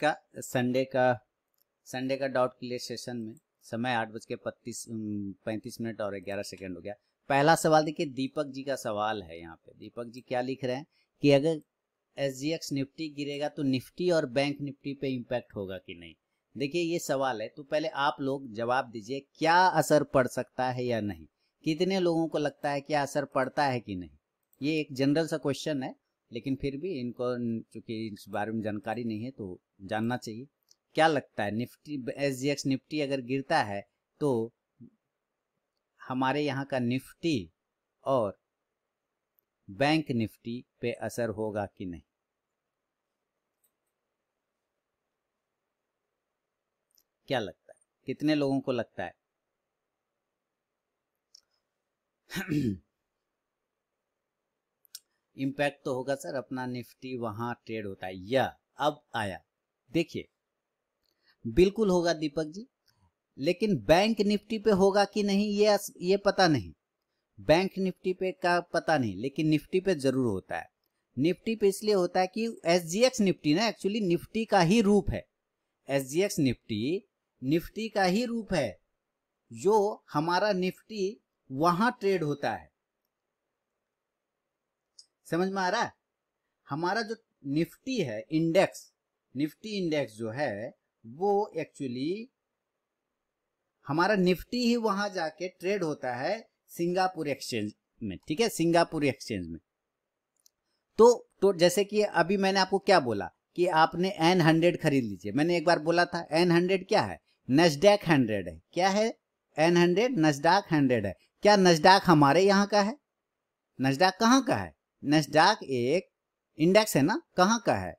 का संडे का संडे का डाउट क्लियर सेशन में समय आठ बज के पत्तीस पैंतीस मिनट और ग्यारह सेकंड हो गया पहला सवाल देखिए दीपक जी का सवाल है यहाँ पे दीपक जी क्या लिख रहे हैं कि अगर एस निफ्टी गिरेगा तो निफ्टी और बैंक निफ्टी पे इम्पैक्ट होगा कि नहीं देखिए ये सवाल है तो पहले आप लोग जवाब दीजिए क्या असर पड़ सकता है या नहीं कितने लोगों को लगता है क्या असर पड़ता है कि नहीं ये एक जनरल सा क्वेश्चन है लेकिन फिर भी इनको चूंकि इस बारे में जानकारी नहीं है तो जानना चाहिए क्या लगता है Nifty S G X Nifty अगर गिरता है तो हमारे यहाँ का निफ्टी और बैंक निफ्टी पे असर होगा कि नहीं क्या लगता है कितने लोगों को लगता है इम्पैक्ट तो होगा सर अपना निफ्टी वहां ट्रेड होता है या अब आया देखिए बिल्कुल होगा दीपक जी लेकिन बैंक निफ्टी पे होगा कि नहीं ये ये पता नहीं बैंक निफ्टी पे का पता नहीं लेकिन निफ्टी पे जरूर होता है निफ्टी पे इसलिए होता है कि एस निफ्टी ना एक्चुअली निफ्टी का ही रूप है एस निफ्टी निफ्टी का ही रूप है जो हमारा निफ्टी वहां ट्रेड होता है समझ में आ रहा है हमारा जो निफ्टी है इंडेक्स निफ्टी इंडेक्स जो है वो एक्चुअली हमारा निफ्टी ही वहां जाके ट्रेड होता है सिंगापुर एक्सचेंज में ठीक है सिंगापुर एक्सचेंज में तो तो जैसे कि अभी मैंने आपको क्या बोला कि आपने एन हंड्रेड खरीद लीजिए मैंने एक बार बोला था एन हंड्रेड क्या है नजडैक हंड्रेड है क्या है एन हंड्रेड नजडाक हंड्रेड है क्या नजडाक हमारे यहाँ का है नजडाक कहाँ का है नजडाक एक इंडेक्स है ना कहाँ का है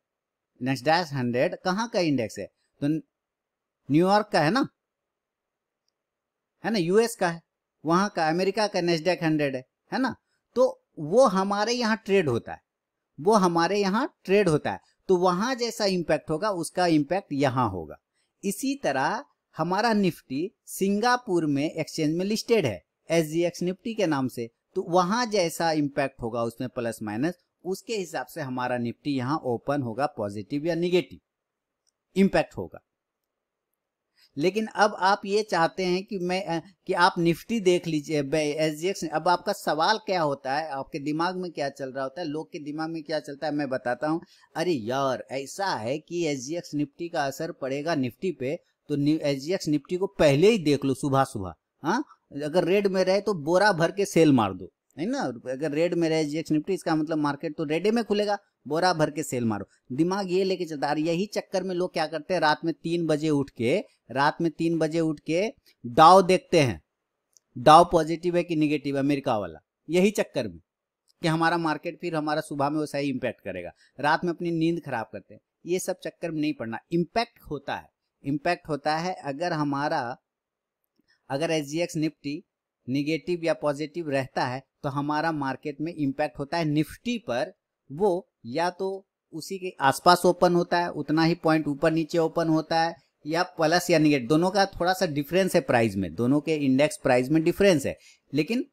नेक्स्ट हंड्रेड कहाँ का इंडेक्स है तो न्यूयॉर्क का है ना है ना यूएस का है वहां का अमेरिका का नेस्डेक हंड्रेड है है ना तो वो हमारे यहाँ ट्रेड होता है वो हमारे यहाँ ट्रेड होता है तो वहां जैसा इंपैक्ट होगा उसका इंपैक्ट यहाँ होगा इसी तरह हमारा निफ्टी सिंगापुर में एक्सचेंज में लिस्टेड है एस निफ्टी के नाम से तो वहां जैसा इंपैक्ट होगा उसमें प्लस माइनस उसके हिसाब से हमारा निफ्टी यहां ओपन होगा पॉजिटिव या निगेटिव इंपैक्ट होगा लेकिन अब आप ये चाहते हैं कि मैं कि आप निफ्टी देख लीजिए अब आपका सवाल क्या होता है आपके दिमाग में क्या चल रहा होता है लोग के दिमाग में क्या चलता है मैं बताता हूं अरे यार ऐसा है कि एस निफ्टी का असर पड़ेगा निफ्टी पे तो एस निफ्टी को पहले ही देख लो सुबह सुबह हाँ अगर रेड में रहे तो बोरा भर के सेल मार दो नहीं ना अगर रेड में रहे एक्स निफ्टी इसका मतलब मार्केट तो रेडे में खुलेगा बोरा भर के सेल मारो दिमाग ये लेके चलता है यही चक्कर में लोग क्या करते हैं रात में तीन बजे उठ के रात में तीन बजे उठ के डाव देखते हैं डाव पॉजिटिव है कि निगेटिव अमेरिका वाला यही चक्कर में कि हमारा मार्केट फिर हमारा सुबह में वैसा ही इम्पैक्ट करेगा रात में अपनी नींद खराब करते हैं ये सब चक्कर में नहीं पड़ना इम्पैक्ट होता है इम्पैक्ट होता है अगर हमारा अगर एस निफ्टी निगेटिव या पॉजिटिव रहता है तो हमारा मार्केट में इम्पैक्ट होता है निफ्टी पर वो या तो उसी के आसपास ओपन होता है उतना ही पॉइंट ऊपर नीचे ओपन होता है या प्लस या निगेटिव दोनों का थोड़ा सा डिफरेंस है प्राइस में दोनों के इंडेक्स प्राइस में डिफरेंस है लेकिन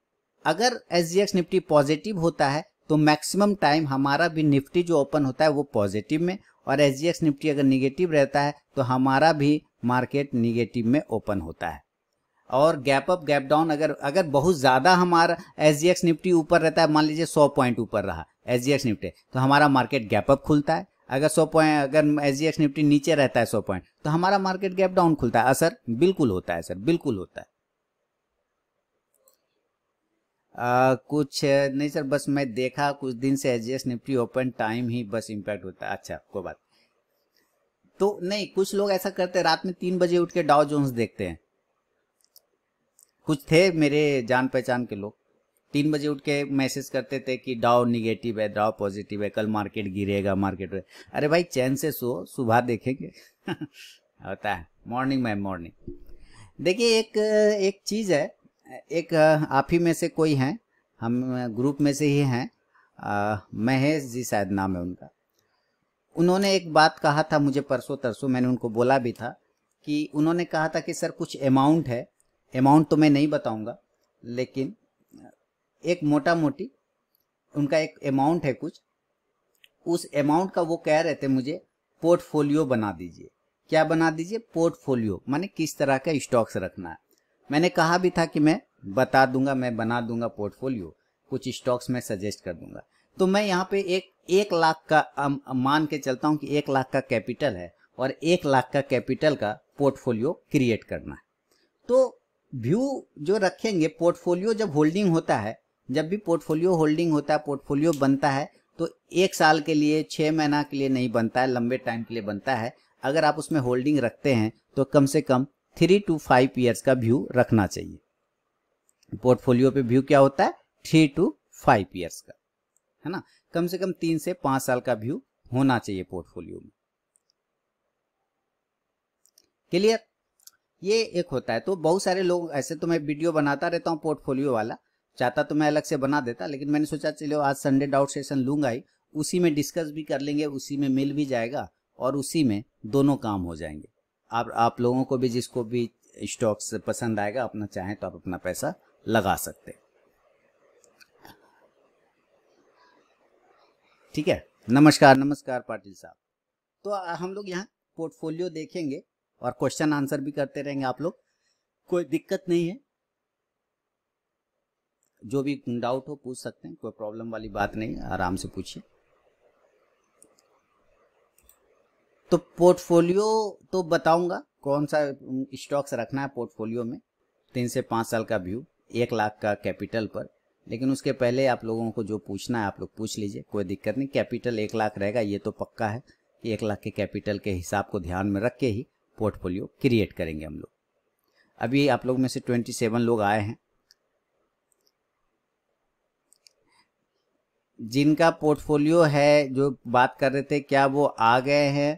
अगर S G X Nifty positive होता है तो मैक्सिमम टाइम हमारा भी निफ्टी जो ओपन होता है वो पॉजिटिव में और एस निफ्टी अगर निगेटिव रहता है तो हमारा भी मार्केट निगेटिव में ओपन होता है और गैप अप गैप डाउन अगर अगर बहुत ज़्यादा हमारा एस जी निफ्टी ऊपर रहता है मान लीजिए सौ पॉइंट ऊपर रहा एस जी एक्स निफ्टी तो हमारा मार्केट गैप अप खुलता है अगर सौ पॉइंट अगर एस जी एक्स निफ्टी नीचे रहता है सौ पॉइंट तो हमारा मार्केट गैप डाउन खुलता है असर बिल्कुल होता है सर बिल्कुल होता है आ, कुछ नहीं सर बस मैं देखा कुछ दिन से एस निफ्टी ओपन टाइम ही बस इम्पैक्ट होता है अच्छा कोई बात तो नहीं कुछ लोग ऐसा करते हैं रात में तीन बजे उठ के डाउ जोन्स देखते हैं कुछ थे मेरे जान पहचान के लोग तीन बजे उठ के मैसेज करते थे कि डाओ निगेटिव है डाओ पॉजिटिव है कल मार्केट गिरेगा मार्केट अरे भाई चैन से सो सुबह देखेंगे होता है मॉर्निंग मैम मॉर्निंग देखिए एक एक चीज़ है एक आप ही में से कोई हैं हम ग्रुप में से ही हैं महेश जी शायद नाम है उनका उन्होंने एक बात कहा था मुझे परसों तरसों मैंने उनको बोला भी था कि उन्होंने कहा था कि सर कुछ अमाउंट है अमाउंट तो मैं नहीं बताऊंगा लेकिन एक मोटा मोटी उनका एक अमाउंट है कुछ उस अमाउंट का वो कह रहे थे मुझे पोर्टफोलियो बना दीजिए क्या बना दीजिए पोर्टफोलियो माने किस तरह का स्टॉक्स रखना है मैंने कहा भी था कि मैं बता दूंगा मैं बना दूंगा पोर्टफोलियो कुछ स्टॉक्स मैं सजेस्ट कर दूंगा तो मैं यहाँ पे एक एक लाख का मान के चलता हूँ कि एक लाख का कैपिटल है और एक लाख का कैपिटल का पोर्टफोलियो क्रिएट करना है तो व्यू जो रखेंगे पोर्टफोलियो जब होल्डिंग होता है जब भी पोर्टफोलियो होल्डिंग होता है पोर्टफोलियो बनता है तो एक साल के लिए छः महीना के लिए नहीं बनता है लंबे टाइम के लिए बनता है अगर आप उसमें होल्डिंग रखते हैं तो कम से कम थ्री टू फाइव ईयर्स का व्यू रखना चाहिए पोर्टफोलियो पे व्यू क्या होता है थ्री टू फाइव ईयर्स का है ना कम से कम तीन से पांच साल का व्यू होना चाहिए पोर्टफोलियो में क्लियर ये एक होता है तो बहुत सारे लोग ऐसे तो मैं वीडियो बनाता रहता हूँ पोर्टफोलियो वाला चाहता तो मैं अलग से बना देता लेकिन मैंने सोचा चलो आज संडे डाउट सेशन लूंगा ही उसी में डिस्कस भी कर लेंगे उसी में मिल भी जाएगा और उसी में दोनों काम हो जाएंगे आप आप लोगों को भी जिसको भी स्टॉक्स पसंद आएगा अपना चाहें तो आप अपना पैसा लगा सकते ठीक है नमस्कार नमस्कार पाटिल साहब तो हम लोग यहाँ पोर्टफोलियो देखेंगे और क्वेश्चन आंसर भी करते रहेंगे आप लोग कोई दिक्कत नहीं है जो भी डाउट हो पूछ सकते हैं कोई प्रॉब्लम वाली बात नहीं आराम से पूछिए तो पोर्टफोलियो तो बताऊंगा कौन सा स्टॉक्स रखना है पोर्टफोलियो में तीन से पांच साल का व्यू एक लाख का कैपिटल पर लेकिन उसके पहले आप लोगों को जो पूछना है आप लोग पूछ लीजिए कोई दिक्कत नहीं कैपिटल एक लाख रहेगा ये तो पक्का है एक लाख के कैपिटल के हिसाब को ध्यान में रख के ही पोर्टफोलियो क्रिएट करेंगे हम लोग अभी आप लोग में से ट्वेंटी सेवन लोग आए हैं जिनका पोर्टफोलियो है जो बात कर रहे थे क्या वो आ गए हैं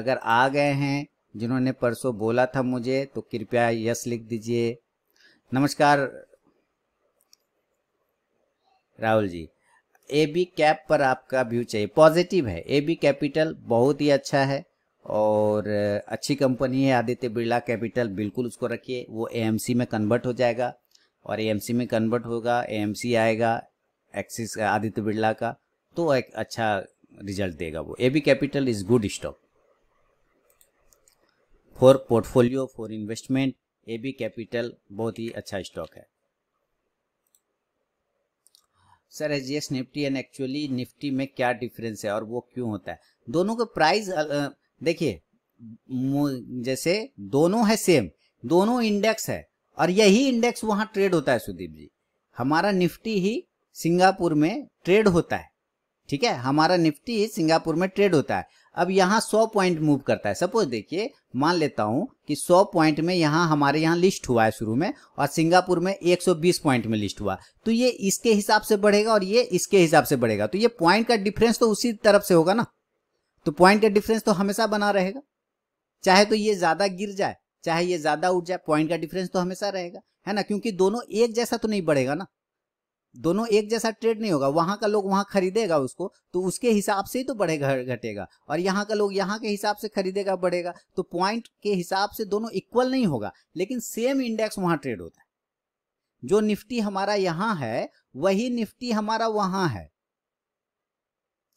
अगर आ गए हैं जिन्होंने परसों बोला था मुझे तो कृपया यस लिख दीजिए नमस्कार Rahul ji A B cap पर आपका व्यू चाहिए पॉजिटिव है ए बी कैपिटल बहुत ही अच्छा है और अच्छी कंपनी है आदित्य बिरला कैपिटल बिल्कुल उसको रखिए वो ए में कन्वर्ट हो जाएगा और ए में कन्वर्ट होगा ए आएगा एक्सिस आदित्य बिरला का तो एक अच्छा रिजल्ट देगा वो A B capital is good stock for portfolio for investment A B capital बहुत ही अच्छा स्टॉक है sir H G S Nifty and actually Nifty में क्या डिफरेंस है और वो क्यों होता है दोनों का प्राइस देखिए जैसे दोनों है सेम दोनों इंडेक्स है और यही इंडेक्स वहां ट्रेड होता है सुदीप जी हमारा निफ्टी ही सिंगापुर में ट्रेड होता है ठीक है हमारा निफ्टी ही सिंगापुर में ट्रेड होता है अब यहाँ सौ पॉइंट मूव करता है सपोज देखिए मान लेता हूं कि सौ पॉइंट में यहाँ हमारे यहाँ लिस्ट हुआ है शुरू में और सिंगापुर में 120 पॉइंट में लिस्ट हुआ तो ये इसके हिसाब से बढ़ेगा और ये इसके हिसाब से बढ़ेगा तो ये पॉइंट का डिफरेंस तो उसी तरफ से होगा ना तो पॉइंट का डिफरेंस तो हमेशा बना रहेगा चाहे तो ये ज्यादा गिर जाए चाहे ये ज्यादा उठ जाए पॉइंट का डिफरेंस तो हमेशा रहेगा है ना क्योंकि दोनों एक जैसा तो नहीं बढ़ेगा ना दोनों एक जैसा ट्रेड नहीं होगा वहां का लोग वहां खरीदेगा उसको तो उसके हिसाब से ही तो बढ़ेगा घटेगा और यहाँ का लोग यहाँ के हिसाब से खरीदेगा बढ़ेगा तो पॉइंट के हिसाब से दोनों इक्वल नहीं होगा लेकिन सेम इंडेक्स वहां ट्रेड होता है जो निफ्टी हमारा यहाँ है वही निफ्टी हमारा वहां है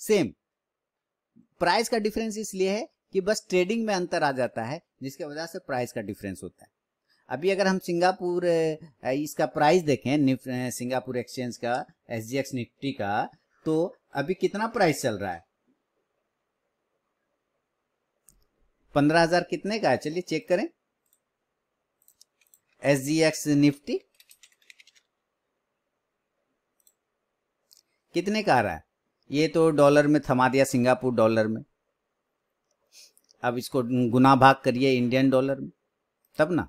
सेम प्राइस का डिफरेंस इसलिए है कि बस ट्रेडिंग में अंतर आ जाता है जिसके वजह से प्राइस का डिफरेंस होता है अभी अगर हम सिंगापुर इसका प्राइस देखें सिंगापुर एक्सचेंज का एस निफ्टी का तो अभी कितना प्राइस चल रहा है पंद्रह हजार कितने का है चलिए चेक करें एस जी एक्स निफ्टी कितने का आ रहा है ये तो डॉलर में थमा दिया सिंगापुर डॉलर में अब इसको गुना भाग करिए इंडियन डॉलर में तब ना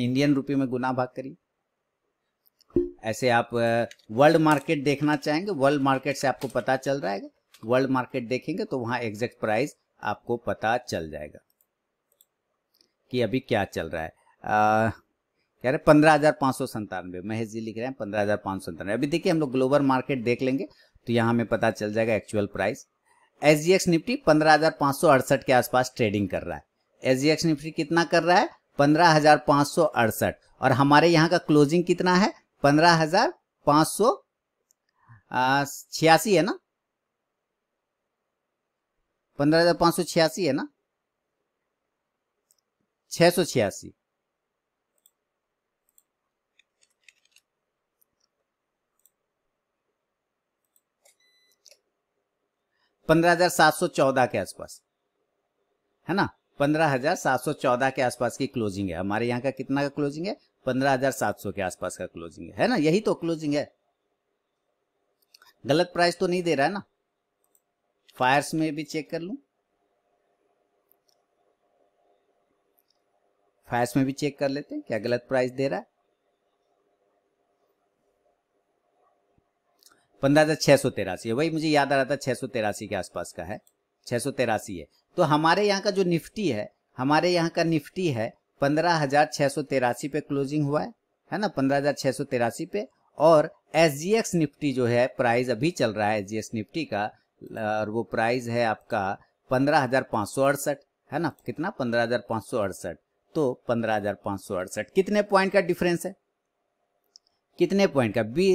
इंडियन रुपये में गुना भाग करिए ऐसे आप वर्ल्ड मार्केट देखना चाहेंगे वर्ल्ड मार्केट से आपको पता चल रहा है वर्ल्ड मार्केट देखेंगे तो वहाँ एग्जैक्ट प्राइस आपको पता चल जाएगा कि अभी क्या चल रहा है आ, कह रहे पंद्रह हजार पाँच सौ संतानवे महेश जी लिख रहे हैं पंद्रह हजार पाँच सौ संतानवे अभी देखिए हम लोग ग्लोबल मार्केट देख लेंगे तो यहाँ हमें पता चल जाएगा actual price S G X Nifty पंद्रह हजार पांच सौ अड़सठ के आसपास ट्रेडिंग कर रहा है एस जी एक्स निफ्टी कितना कर रहा है पंद्रह हजार पांच सौ अड़सठ और हमारे यहाँ का क्लोजिंग कितना है पंद्रह हजार पांच सौ छियासी है ना पंद्रह हजार पांच सौ छियासी है ना छह सौ छियासी पंद्रह के आसपास है ना पंद्रह हजार सात सौ चौदह के आसपास की क्लोजिंग है हमारे यहाँ का कितना का क्लोजिंग है पंद्रह हजार सात सौ के आसपास का क्लोजिंग है है ना यही तो क्लोजिंग है गलत प्राइस तो नहीं दे रहा है ना फायर्स में भी चेक कर लू फायर्स में भी चेक कर लेते हैं क्या गलत प्राइस दे रहा है पंद्रह हज़ार छह सौ तेरासी है वही मुझे याद आ रहा था छह सौ तेरासी के आसपास का है छह सौ तेरासी है तो हमारे यहाँ का जो निफ्टी है हमारे यहाँ का निफ्टी है पंद्रह हज़ार छह सौ तेरासी पे क्लोजिंग हुआ है है ना पंद्रह हज़ार छह सौ तेरासी पे और एस जी एक्स निफ्टी जो है प्राइस अभी चल रहा है एस जी एक्स निफ्टी का और वो प्राइस है आपका पंद्रह हज़ार पाँच सौ अड़सठ है ना कितना पंद्रह हज़ार पाँच सौ अड़सठ तो पंद्रह हज़ार पाँच सौ अड़सठ कितने पॉइंट का डिफरेंस है कितने पॉइंट का बी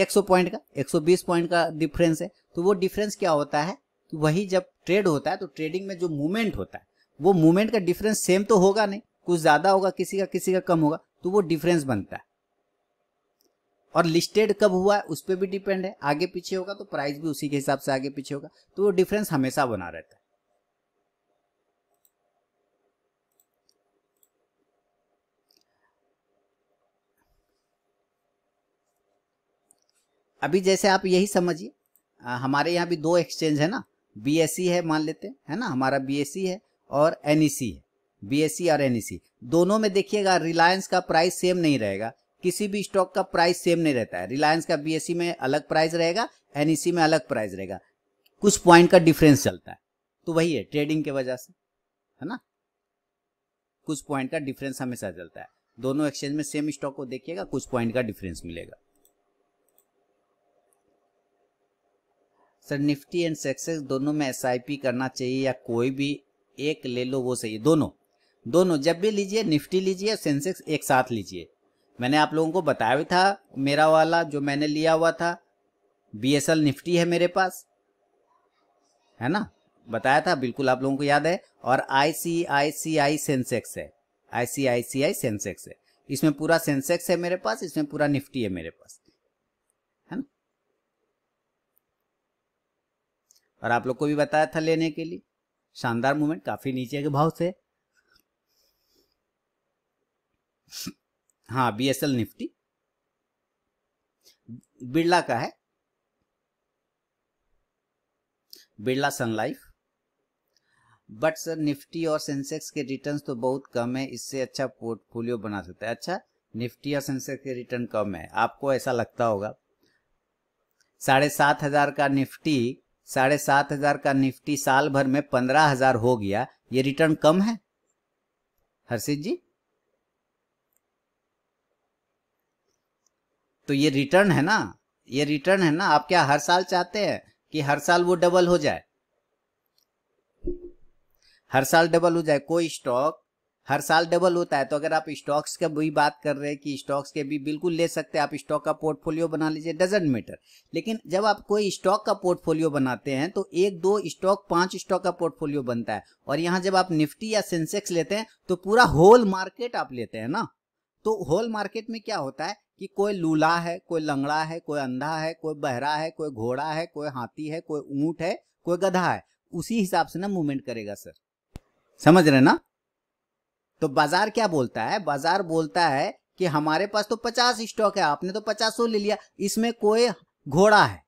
एक सौ पॉइंट का एक सौ बीस पॉइंट का डिफरेंस है तो वो डिफरेंस क्या होता है कि तो वही जब ट्रेड होता है तो ट्रेडिंग में जो मूवमेंट होता है वो मूवमेंट का डिफरेंस सेम तो होगा नहीं कुछ ज़्यादा होगा किसी का किसी का कम होगा तो वो डिफरेंस बनता है और लिस्टेड कब हुआ है उस पर भी डिपेंड है आगे पीछे होगा तो प्राइस भी उसी के हिसाब से आगे पीछे होगा तो वो डिफरेंस हमेशा बना रहता है अभी जैसे आप यही समझिए हमारे यहाँ भी दो एक्सचेंज है ना बी e है मान लेते हैं है ना हमारा बी e है और एन e है बी और एन दोनों में देखिएगा रिलायंस का प्राइस सेम नहीं रहेगा किसी भी स्टॉक का प्राइस सेम नहीं रहता है रिलायंस का बी में अलग प्राइस रहेगा एन में अलग प्राइस रहेगा कुछ पॉइंट का डिफरेंस चलता है तो वही है ट्रेडिंग के वजह से है ना कुछ पॉइंट का डिफरेंस हमेशा चलता है दोनों एक्सचेंज में सेम स्टॉक को देखिएगा कुछ पॉइंट का डिफरेंस मिलेगा सर निफ्टी एंड सेक्सेस दोनों में एस करना चाहिए या कोई भी एक ले लो वो सही दोनों दोनों जब भी लीजिए निफ्टी लीजिए और सेंसेक्स एक साथ लीजिए मैंने आप लोगों को बताया भी था मेरा वाला जो मैंने लिया हुआ था बी एस एल निफ्टी है मेरे पास है ना बताया था बिल्कुल आप लोगों को याद है और आई सेंसेक्स है आई सी आई सी आई सेंसेक्स है इसमें पूरा सेंसेक्स है मेरे पास इसमें पूरा निफ्टी है मेरे पास और आप लोग को भी बताया था लेने के लिए शानदार मूवमेंट काफी नीचे के भाव से हाँ B S L Nifty Birla का है Birla sun life but sir Nifty और सेंसेक्स के रिटर्न्स तो बहुत कम है इससे अच्छा पोर्टफोलियो बना सकते हैं अच्छा निफ्टी और सेंसेक्स के रिटर्न कम है आपको ऐसा लगता होगा साढ़े सात हजार का निफ्टी साढ़े सात हजार का निफ्टी साल भर में पंद्रह हजार हो गया ये रिटर्न कम है हर्षित जी तो ये रिटर्न है ना ये रिटर्न है ना आप क्या हर साल चाहते हैं कि हर साल वो डबल हो जाए हर साल डबल हो जाए कोई स्टॉक हर साल डबल होता है तो अगर आप स्टॉक्स का भी बात कर रहे हैं कि स्टॉक्स के भी बिल्कुल ले सकते हैं आप स्टॉक का पोर्टफोलियो बना लीजिए डजेंट मैटर लेकिन जब आप कोई स्टॉक का पोर्टफोलियो बनाते हैं तो एक दो स्टॉक पांच स्टॉक का पोर्टफोलियो बनता है और यहाँ जब आप निफ्टी या सेंसेक्स लेते हैं तो पूरा होल मार्केट आप लेते हैं ना तो होल मार्केट में क्या होता है कि कोई लूला है कोई लंगड़ा है कोई अंधा है कोई बहरा है कोई घोड़ा है कोई हाथी है कोई ऊंट है कोई गधा है उसी हिसाब से ना मूवमेंट करेगा सर समझ रहे ना तो बाजार क्या बोलता है बाजार बोलता है कि हमारे पास तो पचास स्टॉक है आपने तो पचासों ले लिया इसमें कोई घोड़ा है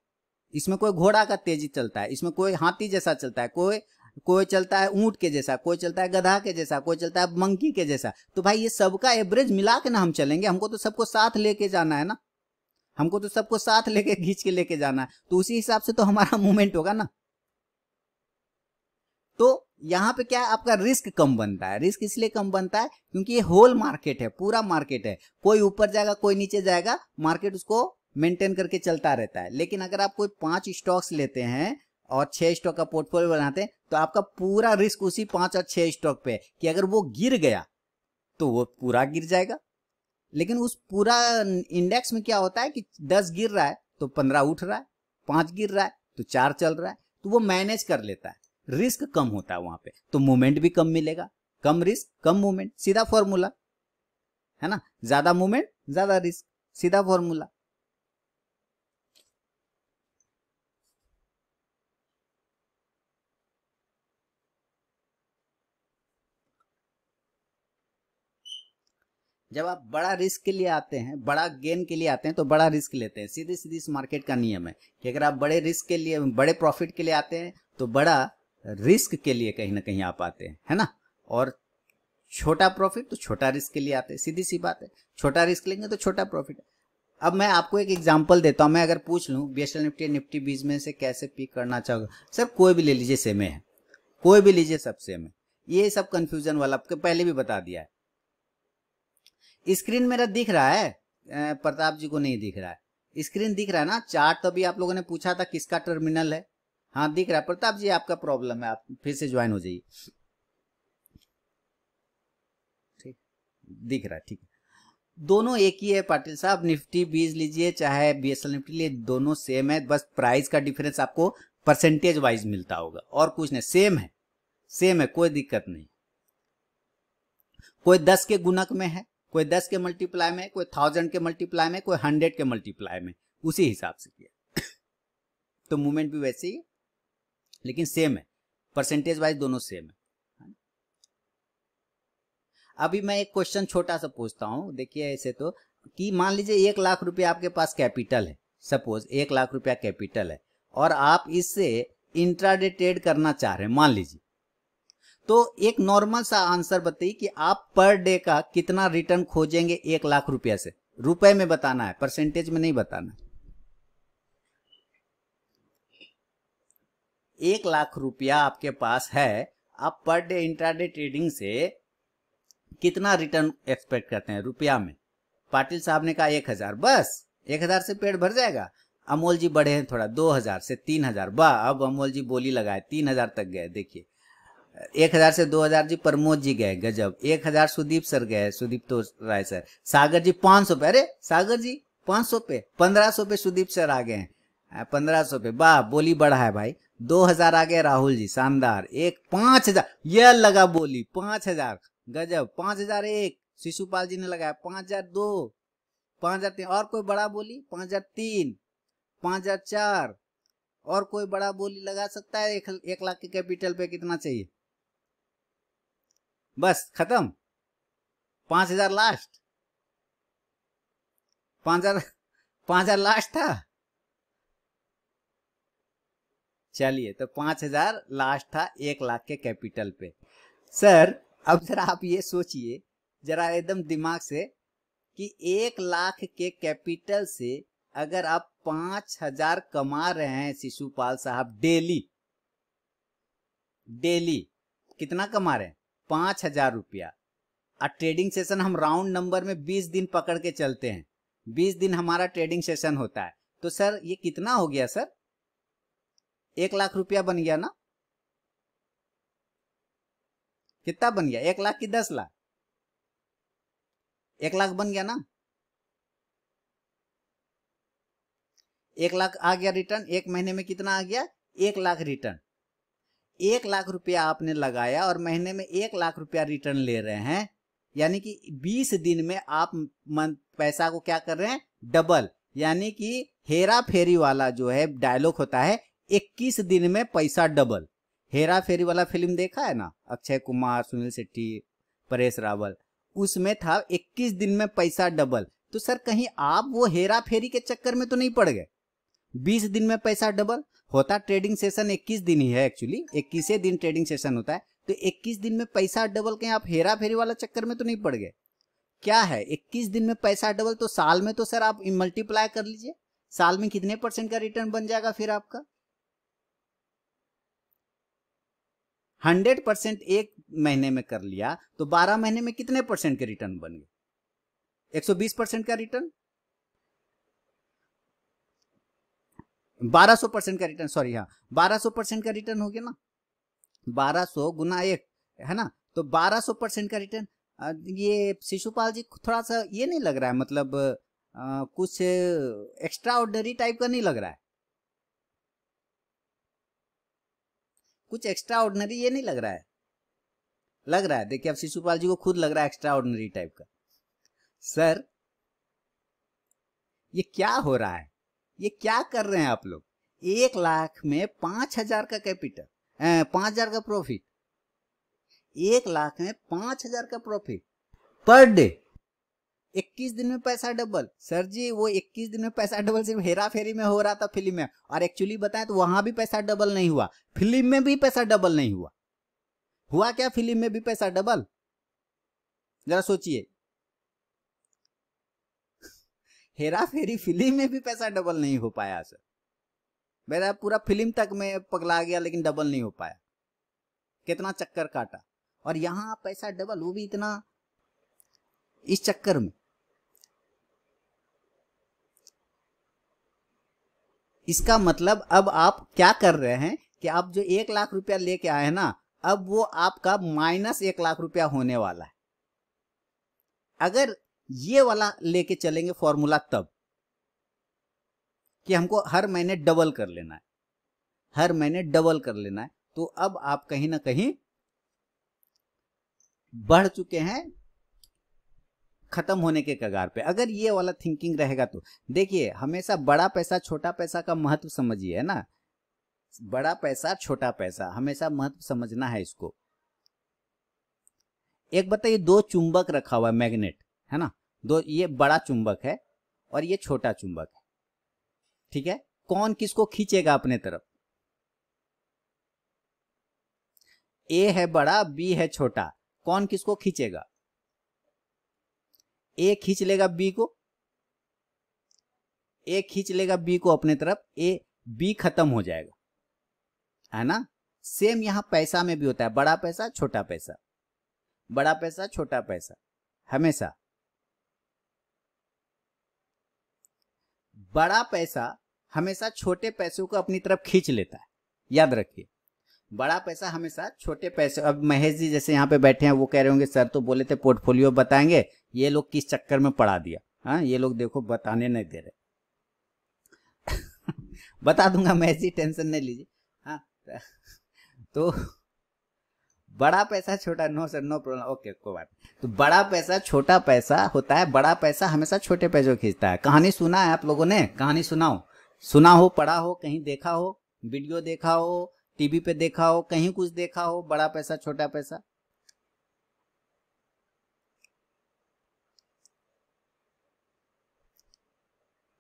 इसमें कोई घोड़ा का तेजी चलता है इसमें कोई हाथी जैसा चलता है कोई कोई चलता है ऊंट के जैसा कोई चलता है गधा के जैसा कोई चलता है मंकी के जैसा तो भाई ये सबका एवरेज मिला के ना हम चलेंगे हमको तो सबको साथ लेके जाना है ना हमको तो सबको साथ लेके खींच के लेके जाना है तो उसी हिसाब से तो हमारा मूवमेंट होगा ना तो यहाँ पे क्या आपका रिस्क कम बनता है रिस्क इसलिए कम बनता है क्योंकि ये होल मार्केट है पूरा मार्केट है कोई ऊपर जाएगा कोई नीचे जाएगा मार्केट उसको मेंटेन करके चलता रहता है लेकिन अगर आप कोई पांच स्टॉक्स लेते हैं और छह स्टॉक का पोर्टफोलियो बनाते हैं तो आपका पूरा रिस्क उसी पांच और छह स्टॉक पे है कि अगर वो गिर गया तो वो पूरा गिर जाएगा लेकिन उस पूरा इंडेक्स में क्या होता है कि दस गिर रहा है तो पंद्रह उठ रहा है पांच गिर रहा है तो चार चल रहा है तो वो मैनेज कर लेता है रिस्क कम होता है वहां पे तो मूवमेंट भी कम मिलेगा कम रिस्क कम मूवमेंट सीधा फॉर्मूला है ना ज्यादा मूवमेंट ज्यादा रिस्क सीधा फॉर्मूला जब आप बड़ा रिस्क के लिए आते हैं बड़ा गेन के लिए आते हैं तो बड़ा रिस्क लेते हैं सीधे सीधे इस मार्केट का नियम है कि अगर आप बड़े रिस्क के लिए बड़े प्रॉफिट के लिए आते हैं तो बड़ा रिस्क के लिए कहीं ना कहीं आप आते हैं है ना और छोटा प्रॉफिट तो छोटा रिस्क के लिए आते हैं सीधी सी बात है छोटा रिस्क लेंगे तो छोटा प्रॉफिट अब मैं आपको एक एग्जांपल देता हूं मैं अगर पूछ लू बी एस निफ्टी निफ्टी बीज में से कैसे पिक करना चाहोगे सर कोई भी ले लीजिए सेम है कोई भी लीजिए सब सेम है ये सब कंफ्यूजन वाला आपको पहले भी बता दिया है स्क्रीन मेरा दिख रहा है प्रताप जी को नहीं दिख रहा है स्क्रीन दिख रहा है ना चार्ट तो भी आप लोगों ने पूछा था किसका टर्मिनल है हाँ दिख रहा है प्रताप जी आपका प्रॉब्लम है आप फिर से ज्वाइन हो जाइए ठीक दिख रहा है ठीक दोनों एक ही है पाटिल साहब निफ्टी बीज लीजिए चाहे बी एस निफ्टी लिए दोनों सेम है बस प्राइस का डिफरेंस आपको परसेंटेज वाइज मिलता होगा और कुछ नहीं सेम है सेम है कोई दिक्कत नहीं कोई दस के गुणक में है कोई दस के मल्टीप्लाई में कोई थाउजेंड के मल्टीप्लाई में कोई हंड्रेड के मल्टीप्लाई में उसी हिसाब से किया तो मूवमेंट भी वैसे ही लेकिन सेम है परसेंटेज वाइज दोनों सेम है हाँ अभी मैं एक क्वेश्चन छोटा सा पूछता हूँ देखिए ऐसे तो कि मान लीजिए एक लाख रुपया आपके पास कैपिटल है सपोज एक लाख रुपया कैपिटल है और आप इससे इंट्राडे ट्रेड करना चाह रहे हैं मान लीजिए तो एक नॉर्मल सा आंसर बताइए कि आप पर डे का कितना रिटर्न खोजेंगे एक लाख रुपया से रुपए में बताना है परसेंटेज में नहीं बताना है एक लाख रुपया आपके पास है आप पर डे इंट्राडे ट्रेडिंग से कितना रिटर्न एक्सपेक्ट करते हैं रुपया में पाटिल साहब ने कहा एक हजार बस एक हजार से पेड़ भर जाएगा अमोल जी बढ़े हैं थोड़ा दो हजार से तीन हजार वाह अब अमोल जी बोली लगाए तीन हजार तक गए देखिए एक हजार से दो हजार जी प्रमोद जी गए गजब एक हजार सुदीप सर गए सुदीप तो राय सर सागर जी पांच सौ पे अरे सागर जी पांच सौ पे पंद्रह सौ पे सुदीप सर आ गए हैं पंद्रह सौ पे वाह बोली बड़ा है भाई दो हजार आ गया राहुल जी शानदार एक पांच हजार यह लगा बोली पांच हजार गजब पांच हजार एक शिशुपाल जी ने लगाया पांच हजार दो पांच हजार तीन और कोई बड़ा बोली पांच हजार तीन पांच हजार चार और कोई बड़ा बोली लगा सकता है एक, एक लाख के कैपिटल पे कितना चाहिए बस खत्म पांच हजार लास्ट पांच हजार पांच हजार लास्ट था चलिए तो पाँच हजार लास्ट था एक लाख के कैपिटल पे सर अब जरा आप ये सोचिए जरा एकदम दिमाग से कि एक लाख के कैपिटल से अगर आप पांच हजार कमा रहे हैं शिशुपाल साहब डेली डेली कितना कमा रहे हैं पांच हजार रुपया और ट्रेडिंग सेशन हम राउंड नंबर में बीस दिन पकड़ के चलते हैं बीस दिन हमारा ट्रेडिंग सेशन होता है तो सर ये कितना हो गया सर एक लाख रुपया बन गया ना कितना बन गया एक लाख की दस लाख एक लाख बन गया ना एक लाख आ गया रिटर्न एक महीने में कितना आ गया एक लाख रिटर्न एक लाख रुपया आपने लगाया और महीने में एक लाख रुपया रिटर्न ले रहे हैं यानी कि बीस दिन में आप पैसा को क्या कर रहे हैं डबल यानी कि हेरा फेरी वाला जो है डायलॉग होता है 21 दिन में पैसा डबल हेरा फेरी वाला फिल्म देखा है ना अक्षय कुमार सुनील शेट्टी परेश रावल उसमें था 21 दिन में पैसा डबल तो सर कहीं आप वो हेरा फेरी के चक्कर में तो नहीं पड़ गए 20 दिन में पैसा डबल होता ट्रेडिंग सेशन 21 दिन ही है एक्चुअली इक्कीस दिन ट्रेडिंग सेशन होता है तो 21 दिन में पैसा डबल कहीं आप हेरा फेरी वाला चक्कर में तो नहीं पड़ गए क्या है 21 दिन में पैसा डबल तो साल में तो सर आप मल्टीप्लाई कर लीजिए साल में कितने परसेंट का रिटर्न बन जाएगा फिर आपका हंड्रेड परसेंट एक महीने में कर लिया तो बारह महीने में कितने परसेंट के रिटर्न बन गए एक सौ बीस परसेंट का रिटर्न बारह सौ परसेंट का रिटर्न सॉरी हाँ बारह सौ परसेंट का रिटर्न हो गया ना बारह सौ गुना एक है ना तो बारह सौ परसेंट का रिटर्न ये शिशुपाल जी थोड़ा सा ये नहीं लग रहा है मतलब आ, कुछ एक्स्ट्रा ऑर्डरी टाइप का नहीं लग रहा है कुछ एक्स्ट्रा ऑर्डनरी ये नहीं लग रहा है लग रहा है देखिए अब शिशुपाल जी को खुद लग रहा है एक्स्ट्रा ऑर्डनरी टाइप का सर ये क्या हो रहा है ये क्या कर रहे हैं आप लोग एक लाख में पांच हजार का कैपिटल पांच हजार का प्रॉफिट एक लाख में पांच हजार का प्रॉफिट पर डे इक्कीस दिन में पैसा डबल सर जी वो इक्कीस दिन में पैसा डबल सिर्फ हेरा फेरी में हो रहा था फिल्म में और एक्चुअली बताएं तो वहां भी पैसा डबल नहीं हुआ फिल्म में भी पैसा डबल नहीं हुआ हुआ क्या फिल्म में भी पैसा डबल जरा सोचिए हेरा फेरी फिल्म में भी पैसा डबल नहीं हो पाया सर मेरा पूरा फिल्म तक में पगला गया लेकिन डबल नहीं हो पाया कितना चक्कर काटा और यहां पैसा डबल वो भी इतना इस चक्कर में इसका मतलब अब आप क्या कर रहे हैं कि आप जो एक लाख रुपया लेके आए ना अब वो आपका माइनस एक लाख रुपया होने वाला है अगर ये वाला लेके चलेंगे फॉर्मूला तब कि हमको हर महीने डबल कर लेना है हर महीने डबल कर लेना है तो अब आप कहीं ना कहीं बढ़ चुके हैं खत्म होने के कगार पे अगर ये वाला थिंकिंग रहेगा तो देखिए हमेशा बड़ा पैसा छोटा पैसा का महत्व समझिए है ना बड़ा पैसा छोटा पैसा हमेशा महत्व समझना है इसको एक बताइए दो चुंबक रखा हुआ है मैग्नेट है ना दो ये बड़ा चुंबक है और ये छोटा चुंबक है ठीक है कौन किसको खींचेगा अपने तरफ ए है बड़ा बी है छोटा कौन किसको खींचेगा ए खींच लेगा बी को ए खींच लेगा बी को अपने तरफ ए बी खत्म हो जाएगा है ना सेम यहां पैसा में भी होता है बड़ा पैसा छोटा पैसा बड़ा पैसा छोटा पैसा हमेशा बड़ा पैसा हमेशा छोटे पैसों को अपनी तरफ खींच लेता है याद रखिए बड़ा पैसा हमेशा छोटे पैसे अब महेश जी जैसे यहाँ पे बैठे हैं वो कह रहे होंगे सर तो बोले थे पोर्टफोलियो बताएंगे ये लोग किस चक्कर में पढ़ा दिया हाँ ये लोग देखो बताने नहीं दे रहे बता दूंगा महेश जी टेंशन नहीं लीजिए हाँ तो बड़ा पैसा छोटा no sir no problem okay कोई बात तो बड़ा पैसा छोटा पैसा होता है बड़ा पैसा हमेशा छोटे पैसे खींचता है कहानी सुना है आप लोगों ने कहानी सुना हो सुना हो पढ़ा हो कहीं देखा हो वीडियो देखा हो टीवी पे देखा हो कहीं कुछ देखा हो बड़ा पैसा छोटा पैसा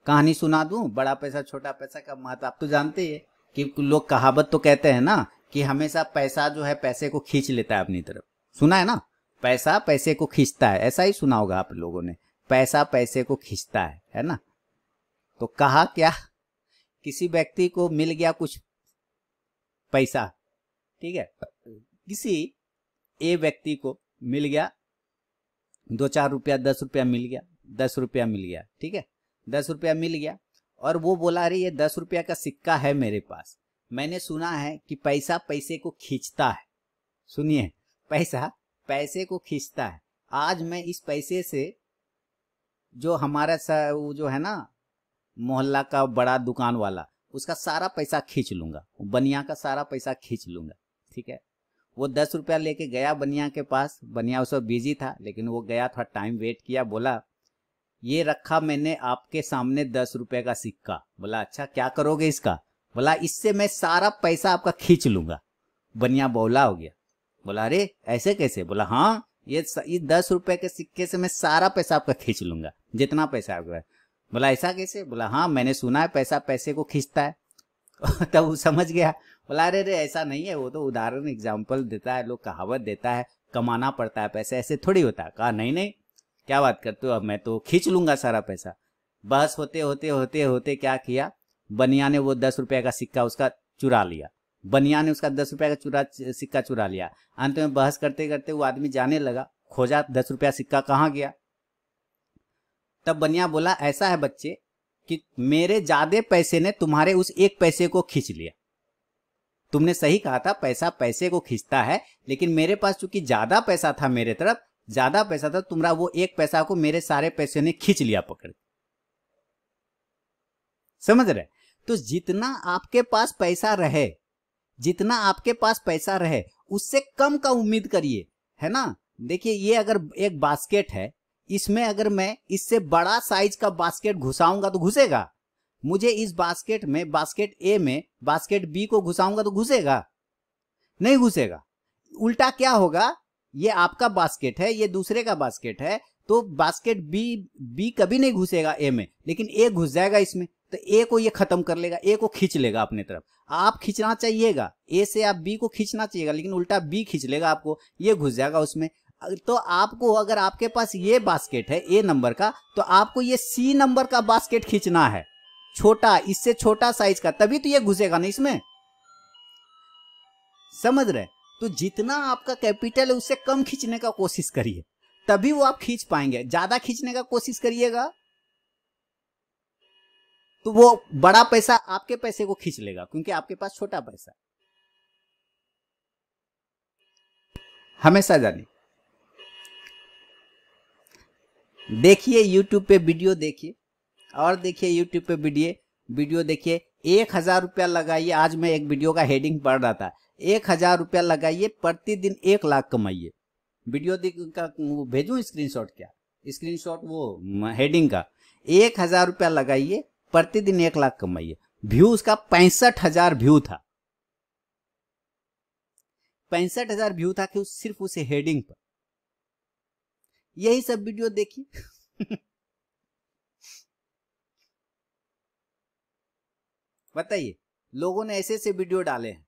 कहानी सुना दूं बड़ा पैसा छोटा पैसा का महत्व आप तो जानते हैं कि लोग कहावत तो कहते हैं ना कि हमेशा पैसा जो है पैसे को खींच लेता है अपनी तरफ सुना है ना पैसा पैसे को खींचता है ऐसा ही सुना होगा आप लोगों ने पैसा पैसे को खींचता है है ना तो कहा क्या किसी व्यक्ति को मिल गया कुछ पैसा ठीक है किसी ए व्यक्ति को मिल गया दो चार रुपया दस रुपया मिल गया दस रुपया मिल गया ठीक है दस रुपया मिल गया और वो बोला अरे ये दस रुपया का सिक्का है मेरे पास मैंने सुना है कि पैसा पैसे को खींचता है सुनिए पैसा पैसे को खींचता है आज मैं इस पैसे से जो हमारा सा वो जो है ना मोहल्ला का बड़ा दुकान वाला उसका सारा पैसा खींच लूंगा बनिया का सारा पैसा खींच लूंगा ठीक है वो दस रुपया लेके गया बनिया के पास बनिया उस बिजी था लेकिन वो गया थोड़ा टाइम वेट किया बोला ये रखा मैंने आपके सामने दस रुपए का सिक्का बोला अच्छा क्या करोगे इसका बोला इससे मैं सारा पैसा आपका खींच लूंगा बनिया बोला हो गया बोला अरे ऐसे कैसे बोला हाँ ये ये दस रुपए के सिक्के से मैं सारा पैसा आपका खींच लूंगा जितना पैसा आपका बोला ऐसा कैसे बोला हाँ मैंने सुना है पैसा पैसे को खींचता है तब वो समझ गया बोला अरे अरे ऐसा नहीं है वो तो उदाहरण एग्जाम्पल देता है लोग कहावत देता है कमाना पड़ता है पैसे ऐसे थोड़ी होता है कहा नहीं नहीं क्या बात करते हो अब मैं तो खींच लूंगा सारा पैसा बहस होते होते होते होते क्या किया बनिया ने वो दस रुपये का सिक्का उसका चुरा लिया बनिया ने उसका दस रुपये का चुरा सिक्का चुरा लिया अंत में बहस करते करते वो आदमी जाने लगा खोजा दस रुपया सिक्का कहाँ गया तब बनिया बोला ऐसा है बच्चे कि मेरे ज्यादा पैसे ने तुम्हारे उस एक पैसे को खींच लिया तुमने सही कहा था पैसा पैसे को खींचता है लेकिन मेरे पास चूंकि ज्यादा पैसा था मेरे तरफ ज्यादा पैसा था तुम्हारा वो एक पैसा को मेरे सारे पैसे ने खींच लिया पकड़ समझ रहे तो जितना आपके पास पैसा रहे जितना आपके पास पैसा रहे उससे कम का उम्मीद करिए है ना देखिए ये अगर एक बास्केट है इसमें अगर मैं इससे बड़ा साइज का बास्केट घुसाऊंगा तो घुसेगा मुझे इस बास्केट में बास्केट ए में बास्केट बी को घुसाऊंगा तो घुसेगा नहीं घुसेगा उल्टा क्या होगा ये आपका बास्केट है ये दूसरे का बास्केट है तो बास्केट बी बी कभी नहीं घुसेगा ए में लेकिन ए घुस जाएगा इसमें तो ए को ये खत्म कर लेगा ए को खींच लेगा अपने तरफ आप खींचना चाहिएगा ए से आप बी को खींचना चाहिएगा लेकिन उल्टा बी खींच लेगा आपको ये घुस जाएगा उसमें तो आपको अगर आपके पास ये बास्केट है ए नंबर का तो आपको ये सी नंबर का बास्केट खींचना है छोटा इससे छोटा साइज का तभी तो ये घुसेगा ना इसमें समझ रहे तो जितना आपका कैपिटल है उससे कम खींचने का कोशिश करिए तभी वो आप खींच पाएंगे ज्यादा खींचने का कोशिश करिएगा तो वो बड़ा पैसा आपके पैसे को खींच लेगा क्योंकि आपके पास छोटा पैसा हमेशा जाने देखिए यूट्यूब पे वीडियो देखिए और देखिए यूट्यूब पे वीडियो वीडियो देखिए एक हजार रुपया लगाइए आज मैं एक वीडियो का हेडिंग पढ़ रहा था एक हजार रुपया लगाइए प्रतिदिन एक लाख कमाइए वीडियो का वो भेजू स्क्रीनशॉट क्या स्क्रीनशॉट वो हेडिंग का एक हजार रुपया लगाइए प्रतिदिन एक लाख कमाइए व्यू उसका पैंसठ हजार व्यू था पैंसठ हजार व्यू था कि सिर्फ उस हेडिंग पर यही सब वीडियो देखिए बताइए लोगों ने ऐसे ऐसे वीडियो डाले हैं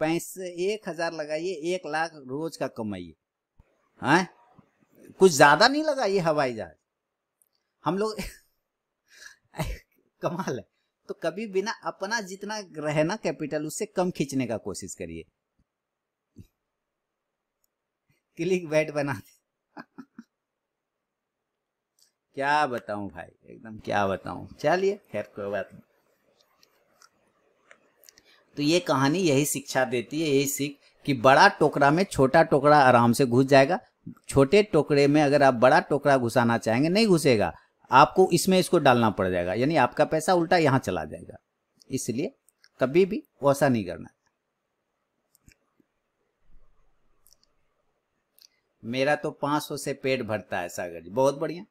पैसे एक हजार लगाइए एक लाख रोज का कमाइए हैं कुछ ज्यादा नहीं लगाइए हवाई जहाज हम लोग कमाल है तो कभी बिना अपना जितना रहे ना कैपिटल उससे कम खींचने का कोशिश करिए क्लिक बैट बना दे क्या बताऊं भाई एकदम क्या बताऊं चलिए खैर कोई बात नहीं तो ये कहानी यही शिक्षा देती है यही सीख कि बड़ा टोकरा में छोटा टोकरा आराम से घुस जाएगा छोटे टोकरे में अगर आप बड़ा टोकरा घुसाना चाहेंगे नहीं घुसेगा आपको इसमें इसको डालना पड़ जाएगा यानी आपका पैसा उल्टा यहाँ चला जाएगा इसलिए कभी भी वैसा नहीं करना मेरा तो 500 से पेट भरता है सागर जी बहुत बढ़िया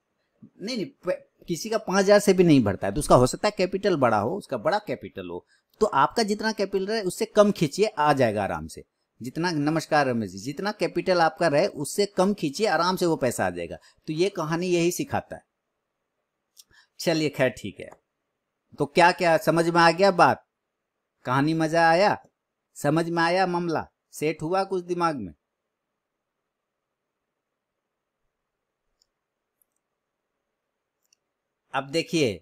नहीं नहीं किसी का पाँच हजार से भी नहीं भरता है तो उसका हो सकता है कैपिटल बड़ा हो उसका बड़ा कैपिटल हो तो आपका जितना कैपिटल रहे उससे कम खींचिए आ जाएगा आराम से जितना नमस्कार रमेश जी जितना कैपिटल आपका रहे उससे कम खींचिए आराम से वो पैसा आ जाएगा तो ये कहानी यही सिखाता है चलिए खैर ठीक है तो क्या क्या समझ में आ गया बात कहानी मजा आया समझ में आया मामला सेट हुआ कुछ दिमाग में अब देखिए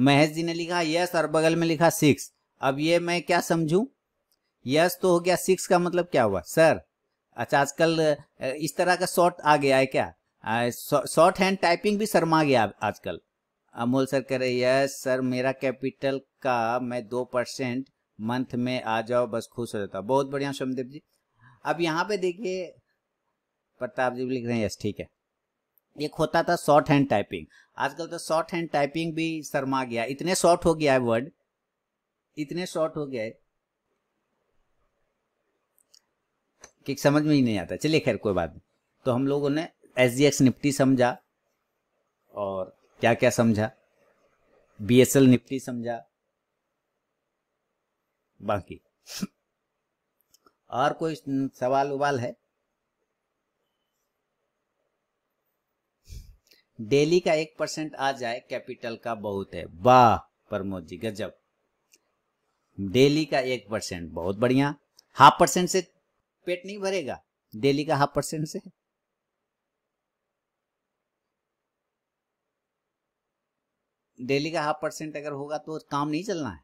महेश जी ने लिखा यस और बगल में लिखा सिक्स अब ये मैं क्या समझू यस तो हो गया सिक्स का मतलब क्या हुआ सर अच्छा आजकल इस तरह का शॉर्ट आ गया है क्या शॉर्ट हैंड टाइपिंग भी शर्मा गया आजकल अमोल सर कह रहे यस सर मेरा कैपिटल का मैं दो परसेंट मंथ में आ जाओ बस खुश हो जाता बहुत बढ़िया सोमदेव जी अब यहाँ पे देखिए प्रताप जी भी लिख रहे हैं यस ठीक है एक होता था शॉर्ट हैंड टाइपिंग आजकल तो शॉर्ट हैंड टाइपिंग भी शर्मा गया इतने शॉर्ट हो गया है वर्ड इतने शॉर्ट हो गया है कि समझ में ही नहीं आता चलिए खैर कोई बात नहीं तो हम लोगों ने एस डी एक्स निफ्टी समझा और क्या क्या समझा बी एस एल निफ्टी समझा बाकी और कोई सवाल उवाल है डेली का एक परसेंट आ जाए कैपिटल का बहुत है वाह प्रमोद जी गजब डेली का एक परसेंट बहुत बढ़िया हाफ परसेंट से पेट नहीं भरेगा डेली का हाफ परसेंट से डेली का हाफ परसेंट अगर होगा तो काम नहीं चलना है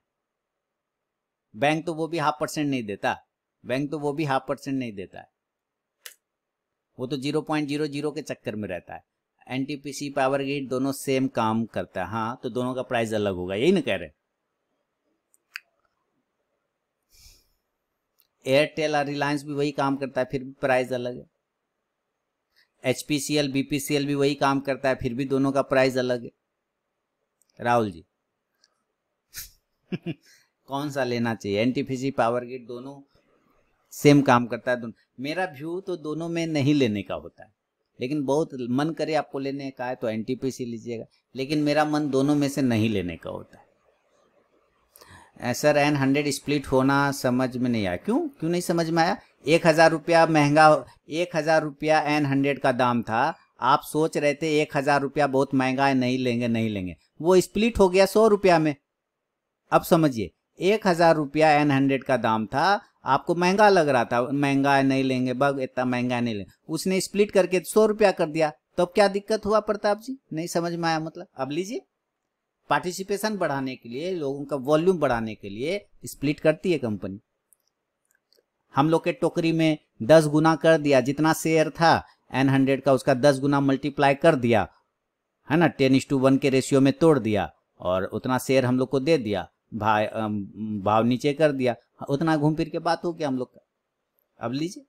बैंक तो वो भी हाफ परसेंट नहीं देता बैंक तो वो भी हाफ परसेंट नहीं देता है वो तो जीरो पॉइंट जीरो जीरो के चक्कर में रहता है एनटीपीसी पावर ग्रिड दोनों सेम काम करता है हाँ तो दोनों का प्राइस अलग होगा यही ना कह रहे एयरटेल और रिलायंस भी वही काम करता है फिर भी प्राइस अलग है एचपीसीएल बीपीसीएल भी वही काम करता है फिर भी दोनों का प्राइस अलग है राहुल जी कौन सा लेना चाहिए एनटीपीसी पावर ग्रिड दोनों सेम काम करता है दोनों मेरा व्यू तो दोनों में नहीं लेने का होता है लेकिन बहुत मन करे आपको लेने का है तो एन लीजिएगा लेकिन मेरा मन दोनों में से नहीं लेने का होता है सर एन हंड्रेड स्प्लिट होना समझ में नहीं आया क्यों क्यों नहीं समझ में आया एक हज़ार रुपया महंगा एक हज़ार रुपया एन हंड्रेड का दाम था आप सोच रहे थे एक हज़ार रुपया बहुत महंगा है नहीं लेंगे नहीं लेंगे वो स्प्लिट हो गया सौ रुपया में अब समझिए एक हज़ार रुपया एन हंड्रेड का दाम था आपको महंगा लग रहा था महंगा नहीं लेंगे बग इतना महंगा नहीं लेंगे उसने स्प्लिट करके सौ रुपया कर दिया तो अब क्या दिक्कत हुआ प्रताप जी नहीं समझ में आया मतलब अब लीजिए पार्टिसिपेशन बढ़ाने के लिए लोगों का वॉल्यूम बढ़ाने के लिए स्प्लिट करती है कंपनी हम लोग के टोकरी में दस गुना कर दिया जितना शेयर था एन हंड्रेड का उसका दस गुना मल्टीप्लाई कर दिया है ना टेन इस टू वन के रेशियो में तोड़ दिया और उतना शेयर हम लोग को दे दिया भाई भाव नीचे कर दिया उतना घूम फिर के बात हो गया हम लोग का अब लीजिए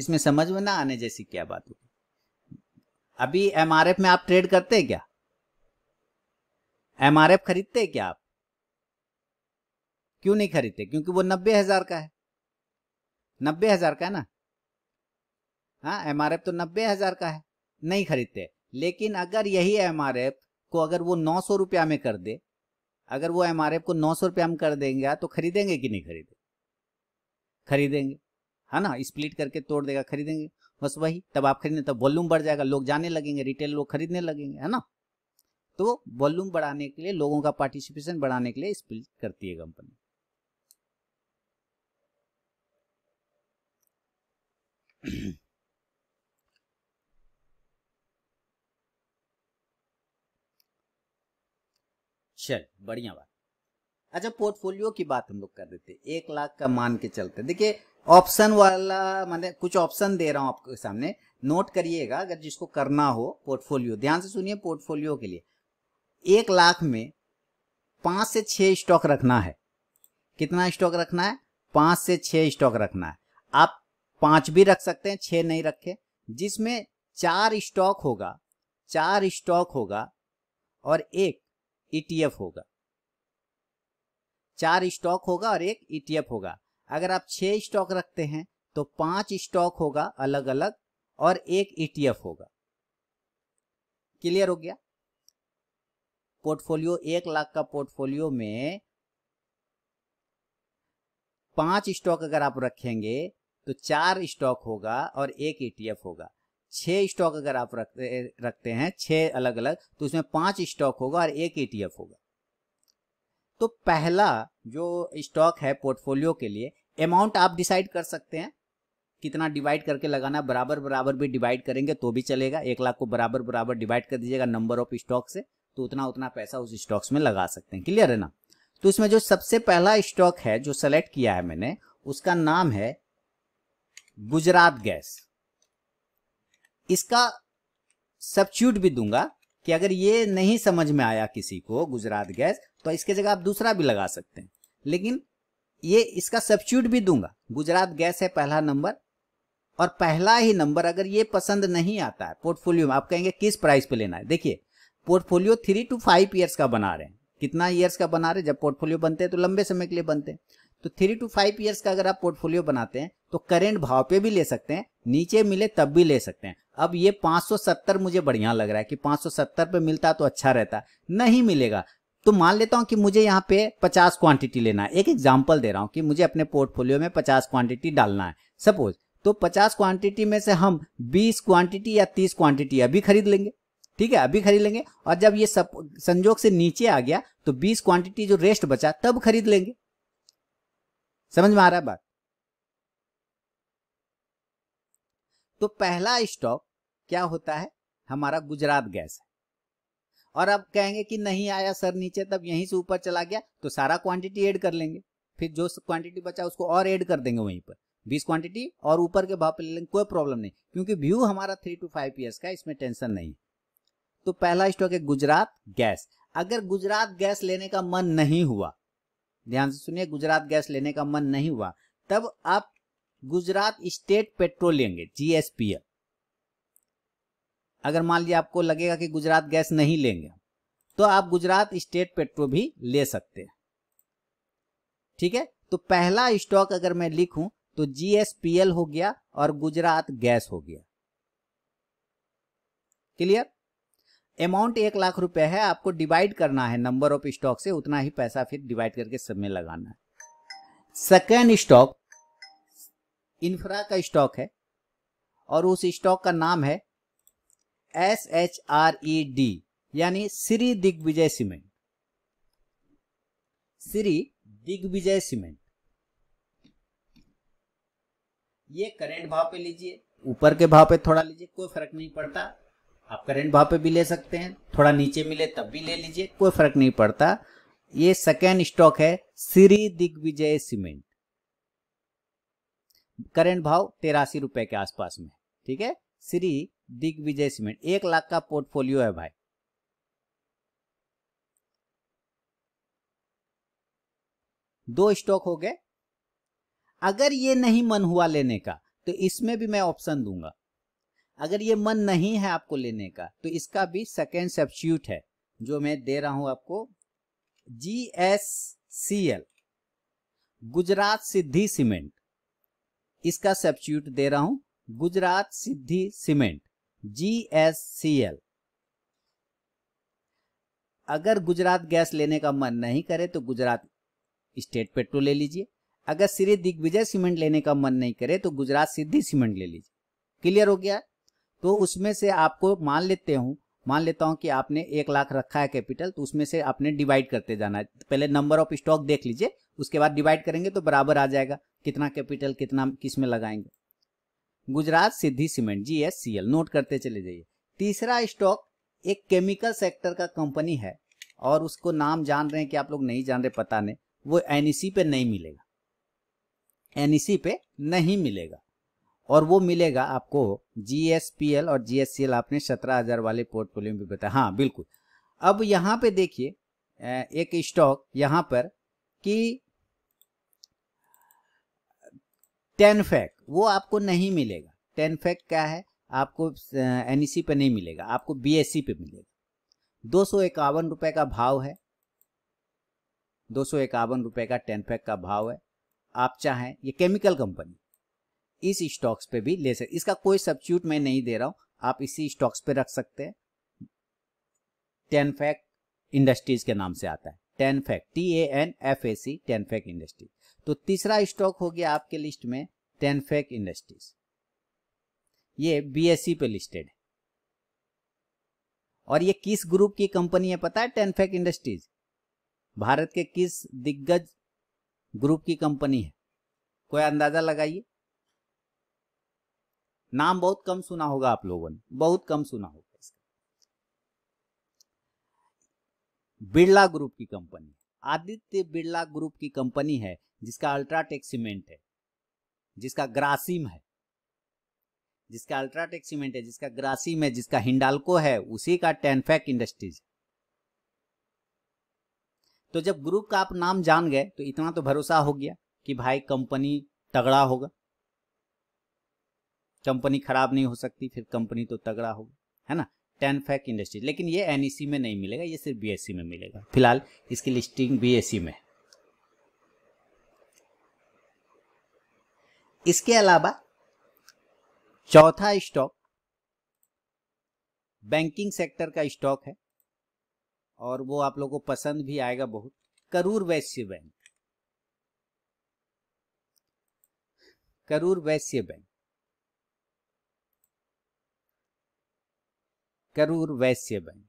इसमें समझ में ना आने जैसी क्या बात होगी अभी एमआरएफ में आप ट्रेड करते हैं क्या एमआरएफ खरीदते हैं क्या आप क्यों नहीं खरीदते क्योंकि वो नब्बे हजार का है नब्बे हजार का है ना हाँ एमआरएफ तो नब्बे हजार का है नहीं खरीदते लेकिन अगर यही एमआरएफ को अगर वो नौ सौ रुपया में कर दे अगर वो एम को नौ सौ रुपया में कर देंगे हाँ, तो खरीदेंगे कि नहीं खरीदे खरीदेंगे है हाँ ना स्प्लिट करके तोड़ देगा खरीदेंगे बस वही तब आप खरीदने तब वॉल्यूम बढ़ जाएगा लोग जाने लगेंगे रिटेल लोग खरीदने लगेंगे है ना तो वॉल्यूम बढ़ाने के लिए लोगों का पार्टिसिपेशन बढ़ाने के लिए स्प्लिट करती है कंपनी चल बढ़िया बात अच्छा पोर्टफोलियो की बात हम लोग कर देते हैं एक लाख का मान के चलते देखिए ऑप्शन वाला मैंने कुछ ऑप्शन दे रहा हूं आपके सामने नोट करिएगा अगर जिसको करना हो पोर्टफोलियो ध्यान से सुनिए पोर्टफोलियो के लिए एक लाख में पांच से छह स्टॉक रखना है कितना स्टॉक रखना है पांच से छह स्टॉक रखना है आप पांच भी रख सकते हैं छह नहीं रखे जिसमें चार स्टॉक होगा चार स्टॉक होगा और एक ईटीएफ e होगा चार स्टॉक होगा और एक ईटीएफ e होगा अगर आप छह स्टॉक रखते हैं तो पांच स्टॉक होगा अलग अलग और एक ईटीएफ e होगा क्लियर हो गया पोर्टफोलियो एक लाख का पोर्टफोलियो में पांच स्टॉक अगर आप रखेंगे तो चार स्टॉक होगा और एक ईटीएफ होगा छह स्टॉक अगर आप रखते रखते हैं छह अलग अलग तो उसमें पांच स्टॉक होगा और एक ईटीएफ e होगा तो पहला जो स्टॉक है पोर्टफोलियो के लिए अमाउंट आप डिसाइड कर सकते हैं कितना डिवाइड करके लगाना बराबर बराबर भी डिवाइड करेंगे तो भी चलेगा एक लाख को बराबर बराबर डिवाइड कर दीजिएगा नंबर ऑफ स्टॉक से तो उतना उतना पैसा उस स्टॉक्स में लगा सकते हैं क्लियर है ना तो इसमें जो सबसे पहला स्टॉक है जो सेलेक्ट किया है मैंने उसका नाम है गुजरात गैस इसका सब्च्यूट भी दूंगा कि अगर ये नहीं समझ में आया किसी को गुजरात गैस तो इसके जगह आप दूसरा भी लगा सकते हैं लेकिन ये इसका सब्स्यूट भी दूंगा गुजरात गैस है पहला नंबर और पहला ही नंबर अगर ये पसंद नहीं आता है पोर्टफोलियो में आप कहेंगे किस प्राइस पे लेना है देखिए portfolio three two five years का बना रहे हैं कितना ईयर्स का बना रहे हैं जब पोर्टफोलियो बनते हैं तो लंबे समय के लिए बनते हैं तो थ्री टू फाइव ईयर्स का अगर आप पोर्टफोलियो बनाते हैं तो करेंट भाव पे भी ले सकते हैं नीचे मिले तब भी ले सकते हैं अब ये 570 मुझे बढ़िया लग रहा है कि 570 पे मिलता तो अच्छा रहता नहीं मिलेगा तो मान लेता हूं कि मुझे यहाँ पे 50 क्वांटिटी लेना है एक एग्जाम्पल दे रहा हूं कि मुझे अपने पोर्टफोलियो में 50 क्वांटिटी डालना है सपोज तो 50 क्वांटिटी में से हम 20 क्वांटिटी या 30 क्वांटिटी अभी खरीद लेंगे ठीक है अभी खरीद लेंगे और जब ये सब संजोग से नीचे आ गया तो बीस क्वांटिटी जो रेस्ट बचा तब खरीद लेंगे समझ में आ रहा है बात तो पहला स्टॉक क्या होता है हमारा गुजरात गैस है और अब कहेंगे कि नहीं आया सर नीचे तब यहीं से ऊपर चला गया तो सारा क्वांटिटी ऐड कर लेंगे फिर जो क्वांटिटी बचा उसको और ऐड कर देंगे वहीं पर बीस क्वांटिटी और ऊपर के भाव पर ले लेंगे कोई प्रॉब्लम नहीं क्योंकि व्यू हमारा थ्री टू फाइव ईयर्स का इसमें टेंशन नहीं तो पहला स्टॉक है गुजरात गैस अगर गुजरात गैस लेने का मन नहीं हुआ ध्यान से सुनिए गुजरात गैस लेने का मन नहीं हुआ तब आप गुजरात स्टेट पेट्रोल लेंगे जीएसपीएल अगर मान लीजिए आपको लगेगा कि गुजरात गैस नहीं लेंगे तो आप गुजरात स्टेट पेट्रो भी ले सकते हैं ठीक है तो पहला स्टॉक अगर मैं लिखूं तो जीएसपीएल हो गया और गुजरात गैस हो गया क्लियर अमाउंट एक लाख रुपए है आपको डिवाइड करना है नंबर ऑफ स्टॉक से उतना ही पैसा फिर डिवाइड करके सब में लगाना है सेकेंड स्टॉक इंफ्रा का स्टॉक है और उस स्टॉक का नाम है S H R E D यानी श्री दिग्विजय सीमेंट श्री दिग्विजय सीमेंट ये करेंट भाव पे लीजिए ऊपर के भाव पे थोड़ा लीजिए कोई फर्क नहीं पड़ता आप करेंट भाव पे भी ले सकते हैं थोड़ा नीचे मिले तब भी ले लीजिए कोई फर्क नहीं पड़ता ये सेकेंड स्टॉक है श्री दिग्विजय सीमेंट करेंट भाव तेरासी रुपए के आसपास में ठीक है श्री दिग्विजय सीमेंट एक लाख का पोर्टफोलियो है भाई दो स्टॉक हो गए अगर ये नहीं मन हुआ लेने का तो इसमें भी मैं ऑप्शन दूंगा अगर ये मन नहीं है आपको लेने का तो इसका भी सेकेंड सब्स्यूट है जो मैं दे रहा हूं आपको G S C L Gujarat Siddhi cement इसका सब्स्यूट दे रहा हूं गुजरात सिद्धि सीमेंट एल अगर गुजरात गैस लेने का मन नहीं करे तो गुजरात स्टेट पेट्रोल ले लीजिए अगर श्री दिग्विजय सीमेंट लेने का मन नहीं करे तो गुजरात सिद्धि सीमेंट ले लीजिए क्लियर हो गया तो उसमें से आपको मान लेते हूं मान लेता हूं कि आपने एक लाख रखा है कैपिटल तो उसमें से आपने डिवाइड करते जाना है पहले नंबर ऑफ स्टॉक देख लीजिए उसके बाद डिवाइड करेंगे तो बराबर आ जाएगा कितना कैपिटल कितना किस में लगाएंगे Gujarat Siddhi cement G S C L note करते चले जाइए तीसरा स्टॉक एक केमिकल सेक्टर का कंपनी है और उसको नाम जान रहे हैं कि आप लोग नहीं जान रहे पता नहीं वो एनईसी e पे नहीं मिलेगा एनईसी e पे नहीं मिलेगा और वो मिलेगा आपको जीएसपीएल और जीएससीएल आपने सत्रह हजार वाले पोर्टफोलियो में भी बताया हाँ बिल्कुल अब यहाँ पे देखिए एक स्टॉक यहाँ पर कि टेनफेक वो आपको नहीं मिलेगा टेन फैक्ट क्या है आपको एन e पे नहीं मिलेगा आपको बी e पे मिलेगा दो सौ इक्यावन रुपये का भाव है दो सौ इक्यावन रुपये का टेन फैक्ट का भाव है आप चाहें ये केमिकल कंपनी इस स्टॉक्स पे भी ले सकते इसका कोई सब्सिट्यूट मैं नहीं दे रहा हूँ आप इसी स्टॉक्स पे रख सकते हैं टेन फैक इंडस्ट्रीज के नाम से आता है Tanfac T A N F A C Tanfac industry तो तीसरा स्टॉक हो गया आपके लिस्ट में टेनफेक इंडस्ट्रीज ये बीएसई e पे लिस्टेड है और ये किस ग्रुप की कंपनी है पता है टेनफेक इंडस्ट्रीज भारत के किस दिग्गज ग्रुप की कंपनी है कोई अंदाजा लगाइए नाम बहुत कम सुना होगा आप लोगों ने बहुत कम सुना होगा इसका बिरला ग्रुप की कंपनी आदित्य बिरला ग्रुप की कंपनी है जिसका अल्ट्राटेक सीमेंट है जिसका ग्रासिम है जिसका अल्ट्राटेक सीमेंट है जिसका ग्रासिम है जिसका हिंडालको है उसी का टेनफेक इंडस्ट्रीज तो जब ग्रुप का आप नाम जान गए तो इतना तो भरोसा हो गया कि भाई कंपनी तगड़ा होगा कंपनी खराब नहीं हो सकती फिर कंपनी तो तगड़ा होगा है ना टेनफेक इंडस्ट्रीज लेकिन ये एनईसी e में नहीं मिलेगा ये सिर्फ बीएससी e में मिलेगा फिलहाल इसकी लिस्टिंग बीएससी e में है इसके अलावा चौथा स्टॉक बैंकिंग सेक्टर का स्टॉक है और वो आप लोगों को पसंद भी आएगा बहुत करूर वैश्य बैंक करूर वैश्य बैंक करूर वैश्य बैंक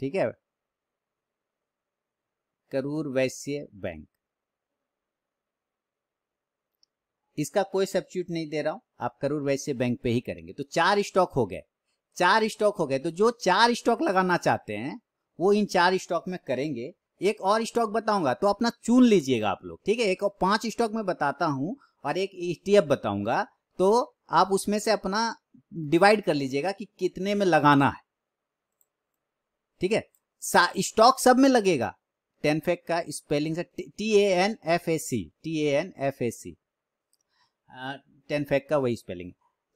ठीक है करूर वैश्य बैंक इसका कोई सब्सिट्यूट नहीं दे रहा हूं आप करूर वैसे बैंक पे ही करेंगे तो चार स्टॉक हो गए चार स्टॉक हो गए तो जो चार स्टॉक लगाना चाहते हैं वो इन चार स्टॉक में करेंगे एक और स्टॉक बताऊंगा तो अपना चुन लीजिएगा आप लोग ठीक है एक और पांच स्टॉक में बताता हूं और एक ईटीएफ e बताऊंगा तो आप उसमें से अपना डिवाइड कर लीजिएगा कि कितने में लगाना है ठीक है स्टॉक सब में लगेगा टेनफेक का स्पेलिंग से T A N F A C T A N F A C Tanfac का वही स्पेलिंग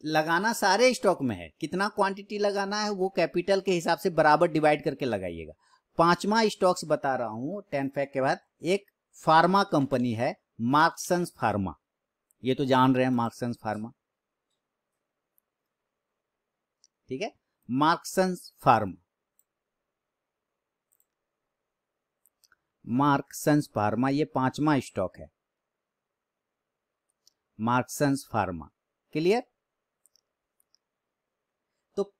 लगाना सारे स्टॉक में है कितना क्वांटिटी लगाना है वो कैपिटल के हिसाब से बराबर डिवाइड करके लगाइएगा पांचवा स्टॉक्स बता रहा हूं टेन फैक के बाद एक फार्मा कंपनी है मार्क्सन्स फार्मा ये तो जान रहे हैं मार्क्सन्स फार्मा ठीक है मार्क्सन्स फार्मा मार्क्सन्स फार्मा ये पांचवा स्टॉक है मार्क्सन्स फार्मा क्लियर तो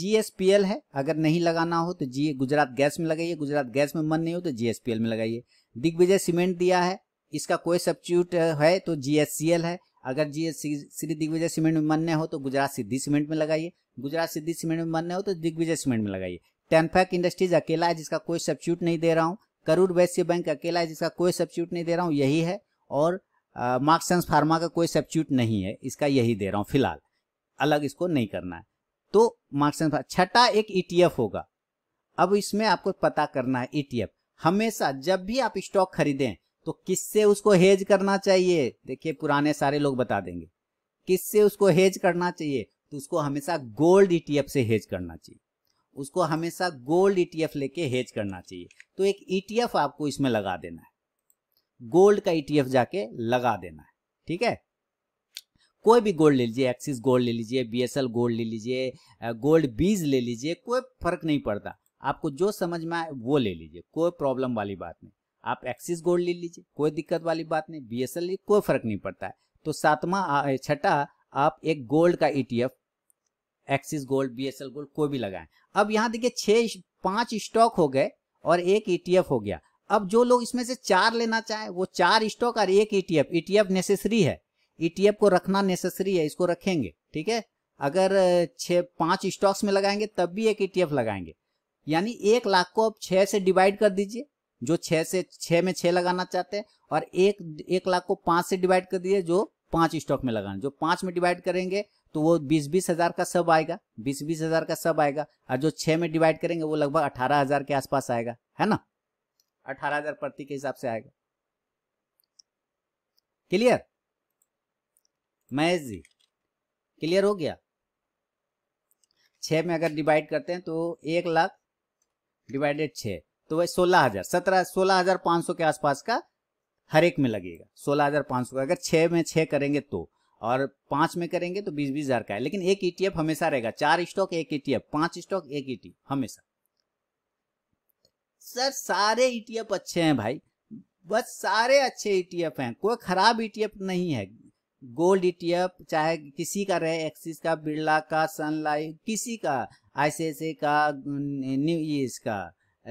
जीएसपीएल है अगर नहीं लगाना हो तो जी गुजरात गैस में लगाइए गुजरात गैस में मन नहीं हो तो जीएसपीएल में लगाइए दिग्विजय सीमेंट दिया है इसका कोई सब्सिट्यूट है तो जीएससीएल है अगर जी श्री दिग्विजय सीमेंट में मन हो तो गुजरात सिद्धि सीमेंट में लगाइए गुजरात सिद्धि सीमेंट में मन हो तो दिग्विजय सीमेंट में लगाइए टेनफैक इंडस्ट्रीज अकेला है जिसका कोई सब्सिट्यूट नहीं दे रहा हूँ करूर वैश्य बैंक अकेला है जिसका कोई सब्सिट्यूट नहीं दे रहा हूँ यही है और मार्क्सेंस फार्मा का कोई सब्स्यूट नहीं है इसका यही दे रहा हूँ फिलहाल अलग इसको नहीं करना है तो मार्क्सन्स छठा एक ईटीएफ e होगा अब इसमें आपको पता करना है ईटीएफ e हमेशा जब भी आप स्टॉक खरीदें तो किससे उसको हेज करना चाहिए देखिए पुराने सारे लोग बता देंगे किससे उसको हेज करना चाहिए तो उसको हमेशा गोल्ड ईटीएफ e से हेज करना चाहिए उसको हमेशा गोल्ड ईटीएफ लेके हेज करना चाहिए तो एक ईटीएफ आपको इसमें लगा देना है गोल्ड का ईटीएफ e जाके लगा देना है ठीक है कोई भी गोल्ड ले लीजिए एक्सिस गोल्ड ले लीजिए बीएसएल गोल्ड ले लीजिए गोल्ड बीज ले लीजिए कोई फर्क नहीं पड़ता आपको जो समझ में आए वो ले लीजिए कोई प्रॉब्लम वाली बात नहीं आप एक्सिस गोल्ड ले लीजिए कोई दिक्कत वाली बात नहीं बीएसएल कोई फर्क नहीं पड़ता है तो सातवा छठा आप एक गोल्ड का E e Axis gold BSL gold कोई भी लगाए अब यहाँ देखिए छह पांच स्टॉक हो गए और एक ईटीएफ e हो गया अब जो लोग इसमें से चार लेना चाहे वो चार स्टॉक और एक ईटीएफ ईटीएफ नेसेसरी है ईटीएफ e को रखना नेसेसरी है इसको रखेंगे ठीक है अगर छः पांच स्टॉक्स में लगाएंगे तब भी एक ईटीएफ e लगाएंगे यानी एक लाख को आप छः से डिवाइड कर दीजिए जो छः से छः में छः लगाना चाहते हैं और एक एक लाख को पाँच से डिवाइड कर दीजिए जो पाँच स्टॉक में लगाना जो पाँच में डिवाइड करेंगे तो वो बीस बीस हजार का सब आएगा बीस बीस हजार का सब आएगा और जो छः में डिवाइड करेंगे वो लगभग अठारह हजार के आसपास आएगा है ना अठारह हजार प्रति के हिसाब से आएगा क्लियर महेश जी क्लियर हो गया छ में अगर डिवाइड करते हैं तो एक लाख डिवाइडेड छ तो वह सोलह हजार सत्रह सोलह हजार पांच सौ के आसपास का हर एक में लगेगा सोलह हजार पांच सौ का अगर छह में छह करेंगे तो और पांच में करेंगे तो बीस बीस हजार का है लेकिन एक ईटीएफ e हमेशा रहेगा चार स्टॉक एक ईटीएफ पांच स्टॉक एक ईटीएफ e हमेशा सर सारे ईटीएफ अच्छे हैं भाई बस सारे अच्छे ईटीएफ हैं कोई खराब ईटीएफ नहीं है गोल्ड ईटीएफ चाहे किसी का रहे एक्सिस का बिरला का सनलाइट किसी का आईसीआईसी का न्यू ईज का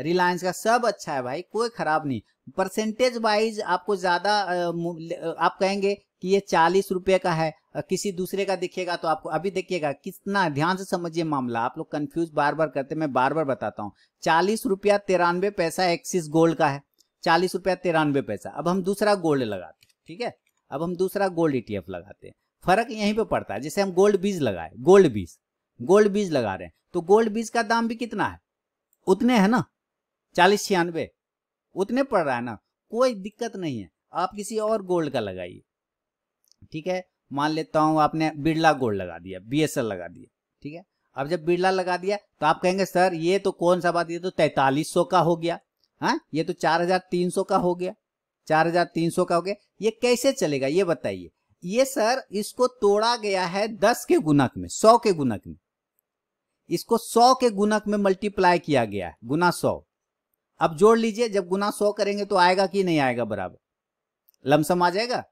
रिलायंस का सब अच्छा है भाई कोई खराब नहीं परसेंटेज वाइज आपको ज्यादा आप कहेंगे कि ये चालीस रुपये का है किसी दूसरे का दिखेगा तो आपको अभी देखिएगा कितना ध्यान से समझिए मामला आप लोग कंफ्यूज बार बार करते मैं बार बार बताता हूँ चालीस रुपया तिरानवे पैसा एक्सिस गोल्ड का है चालीस रुपया तिरानवे पैसा अब हम दूसरा गोल्ड लगाते ठीक है अब हम दूसरा गोल्ड ई e लगाते हैं फर्क यहीं पर पड़ता है जैसे हम गोल्ड बीज लगाए गोल्ड बीज गोल्ड बीज लगा रहे हैं तो गोल्ड बीज का दाम भी कितना है उतने है ना चालीस छियानवे उतने पड़ रहा है ना कोई दिक्कत नहीं है आप किसी और गोल्ड का लगाइए ठीक है मान लेता हूं आपने बिरला गोल्ड लगा दिया बी लगा दिया ठीक है अब जब बिरला लगा दिया तो आप कहेंगे सर ये तो कौन सा बात ये तो तैतालीस का हो गया हाँ ये तो चार का हो गया चार का हो गया ये कैसे चलेगा ये बताइए ये सर इसको तोड़ा गया है दस के गुणक में सौ के गुणक में इसको सौ के गुणक में मल्टीप्लाई किया गया है गुना सौ अब जोड़ लीजिए जब गुना सौ करेंगे तो आएगा कि नहीं आएगा बराबर लमसम आ जाएगा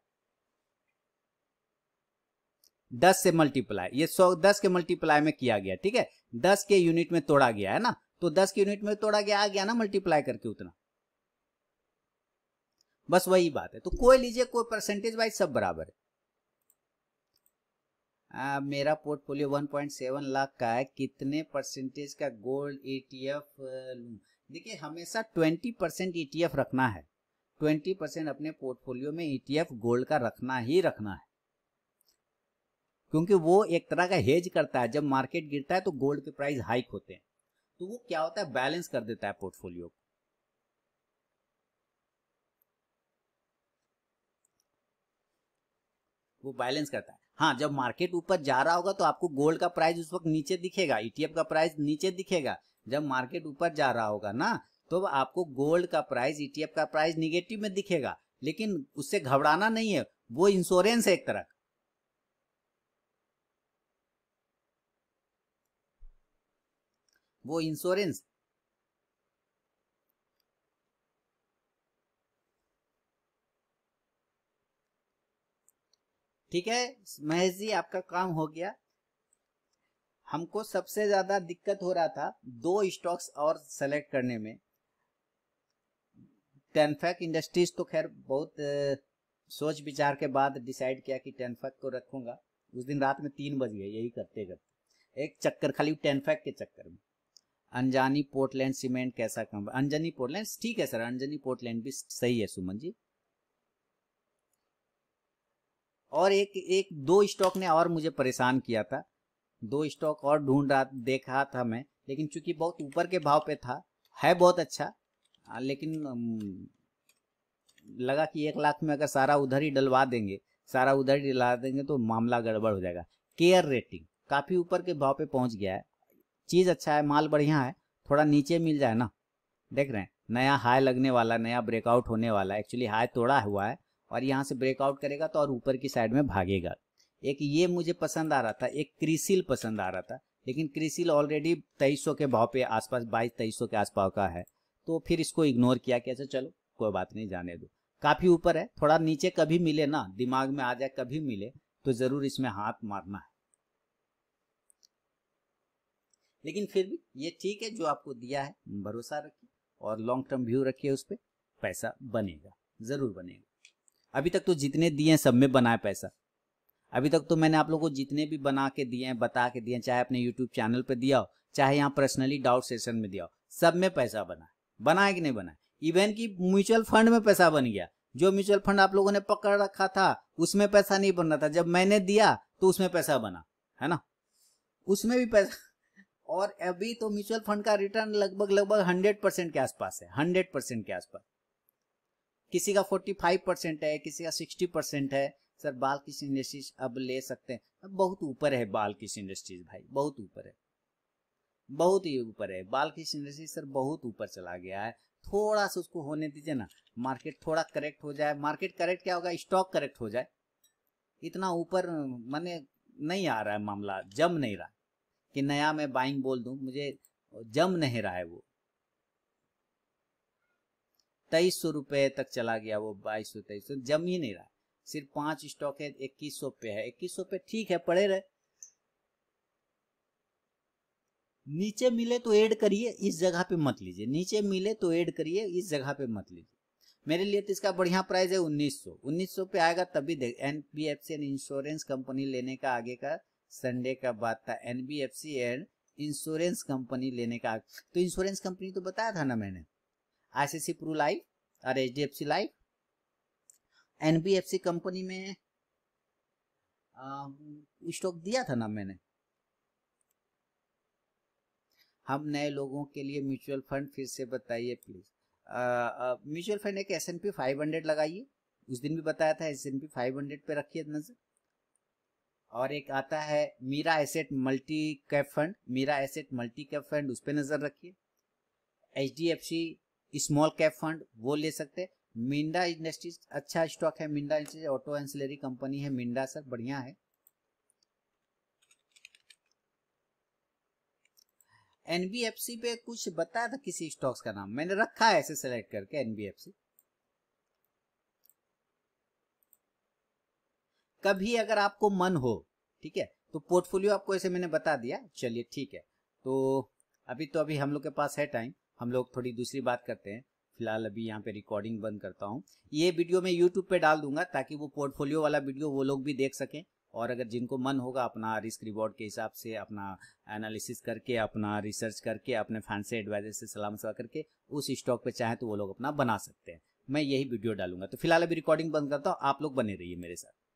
दस से मल्टीप्लाई ये सौ दस के मल्टीप्लाई में किया गया ठीक है दस के यूनिट में तोड़ा गया है ना तो दस के यूनिट में तोड़ा गया आ गया ना मल्टीप्लाई करके उतना बस वही बात है तो कोई लीजिए कोई परसेंटेज वाइज सब बराबर है आ, मेरा पोर्टफोलियो 1.7 लाख का है कितने परसेंटेज का गोल्ड ईटीएफ लूं देखिए हमेशा 20 परसेंट ई रखना है 20 परसेंट अपने पोर्टफोलियो में ई e गोल्ड का रखना ही रखना है क्योंकि वो एक तरह का हेज करता है जब मार्केट गिरता है तो गोल्ड के प्राइस हाइक होते हैं तो वो क्या होता है बैलेंस कर देता है पोर्टफोलियो को वो बैलेंस करता है हाँ जब मार्केट ऊपर जा रहा होगा तो आपको गोल्ड का प्राइस उस वक्त नीचे दिखेगा ईटीएफ e का प्राइस नीचे दिखेगा जब मार्केट ऊपर जा रहा होगा ना तो आपको गोल्ड का प्राइस ईटीएफ e का प्राइस निगेटिव में दिखेगा लेकिन उससे घबराना नहीं है वो इंश्योरेंस है एक तरह वो इंश्योरेंस ठीक है महेश जी आपका काम हो गया हमको सबसे ज़्यादा दिक्कत हो रहा था दो स्टॉक्स और सेलेक्ट करने में टेनफेक इंडस्ट्रीज तो खैर बहुत सोच विचार के बाद डिसाइड किया कि टेनफेक को रखूंगा उस दिन रात में तीन बज गए यही करते करते एक चक्कर खाली टेनफेक के चक्कर में अनजानी पोर्टलैंड सीमेंट कैसा कम अंजनी पोर्टलैंड ठीक है सर अंजनी पोर्टलैंड भी सही है सुमन जी और एक एक दो स्टॉक ने और मुझे परेशान किया था दो स्टॉक और ढूंढ रहा देख रहा था मैं लेकिन चूंकि बहुत ऊपर के भाव पे था है बहुत अच्छा लेकिन लगा कि एक लाख में अगर सारा उधर ही डलवा देंगे सारा उधर ही डलवा देंगे तो मामला गड़बड़ हो जाएगा केयर रेटिंग काफ़ी ऊपर के भाव पे पहुंच गया है चीज़ अच्छा है माल बढ़िया है थोड़ा नीचे मिल जाए ना देख रहे हैं नया हाई लगने वाला नया ब्रेकआउट होने वाला है एक्चुअली हाई तोड़ा हुआ है और यहाँ से ब्रेकआउट करेगा तो और ऊपर की साइड में भागेगा एक ये मुझे पसंद आ रहा था एक क्रिसिल पसंद आ रहा था लेकिन क्रिसिल ऑलरेडी तेईस के भाव पे आसपास बाईस तेईस के आसपास का है तो फिर इसको इग्नोर किया अच्छा चलो कोई बात नहीं जाने दो काफी ऊपर है थोड़ा नीचे कभी मिले ना दिमाग में आ जाए कभी मिले तो जरूर इसमें हाथ मारना है लेकिन फिर भी ये ठीक है जो आपको दिया है भरोसा रखिए और लॉन्ग टर्म व्यू रखिए उस पर पैसा बनेगा जरूर बनेगा अभी तक तो जितने दिए सब में बनाए पैसा अभी तक तो मैंने आप लोगों को जितने भी बना के दिए हैं बता के दिए चाहे अपने यूट्यूब चैनल पर दिया हो चाहे यहाँ पर्सनली डाउट सेशन में दिया हो सब में पैसा बना बनाए कि नहीं बनाए इवन की म्यूचुअल फंड में पैसा बन गया जो म्यूचुअल फंड आप लोगों ने पकड़ रखा था उसमें पैसा नहीं बन था जब मैंने दिया तो उसमें पैसा बना है ना उसमें भी पैसा और अभी तो म्यूचुअल फंड का रिटर्न लगभग लगभग हंड्रेड परसेंट के आसपास है हंड्रेड परसेंट के आसपास किसी का फोर्टी फाइव परसेंट है किसी का सिक्सटी परसेंट है सर बालकृष्ण इंडस्ट्रीज अब ले सकते हैं अब बहुत ऊपर है बालकृष्ण इंडस्ट्रीज भाई बहुत ऊपर है बहुत ही ऊपर है बालकृष्ण इंडस्ट्रीज सर बहुत ऊपर चला गया है थोड़ा सा उसको होने दीजिए ना मार्केट थोड़ा करेक्ट हो जाए मार्केट करेक्ट क्या होगा स्टॉक करेक्ट हो जाए इतना ऊपर मैंने नहीं आ रहा है मामला जम नहीं रहा कि नया मैं बाइंग बोल दूं मुझे जम नहीं रहा है वो तेईस सौ रुपये तक चला गया वो बाईस सौ तेईस सौ जम ही नहीं रहा सिर्फ पांच स्टॉक है इक्कीस सौ पे है इक्कीस सौ पे ठीक है पड़े रहे नीचे मिले तो ऐड करिए इस जगह पे मत लीजिए नीचे मिले तो ऐड करिए इस जगह पे मत लीजिए मेरे लिए तो इसका बढ़िया प्राइस है 1900 1900 पे आएगा तभी देख N B F C and insurance company लेने का आगे का संडे का बात था N B F C and insurance company लेने का तो इंश्योरेंस कंपनी तो बताया था ना मैंने I C C pru life और H D F C life NBFC company में स्टॉक दिया था ना मैंने हम नए लोगों के लिए म्यूचुअल फंड फिर से बताइए प्लीज म्यूचुअल फंड एक S N P five hundred लगाइए उस दिन भी बताया था S N P five hundred पे रखिए नजर और एक आता है Mirae asset multi cap fund Mirae asset multi cap fund उस पर नजर रखिए H D F C small cap fund वो ले सकते हैं मिंडा इंडस्ट्रीज अच्छा स्टॉक है Minda industries auto ancillary company है मिंडा सर बढ़िया है एनबीएफसी पे कुछ बताया था किसी स्टॉक्स का नाम मैंने रखा है ऐसे सेलेक्ट करके एनबीएफसी कभी अगर आपको मन हो ठीक है तो पोर्टफोलियो आपको ऐसे मैंने बता दिया चलिए ठीक है तो अभी तो अभी हम लोग के पास है टाइम हम लोग थोड़ी दूसरी बात करते हैं फिलहाल अभी यहाँ पे रिकॉर्डिंग बंद करता हूँ ये वीडियो मैं यूट्यूब पे डाल दूंगा ताकि वो पोर्टफोलियो वाला वीडियो वो लोग भी देख सकें और अगर जिनको मन होगा अपना रिस्क रिवॉर्ड के हिसाब से अपना एनालिसिस करके अपना रिसर्च करके अपने फैंसी एडवाइजर से सलाह करके उस स्टॉक पे चाहे तो वो लोग अपना बना सकते हैं मैं यही वीडियो डालूंगा तो फिलहाल अभी रिकॉर्डिंग बंद करता हूँ आप लोग बने रहिए मेरे साथ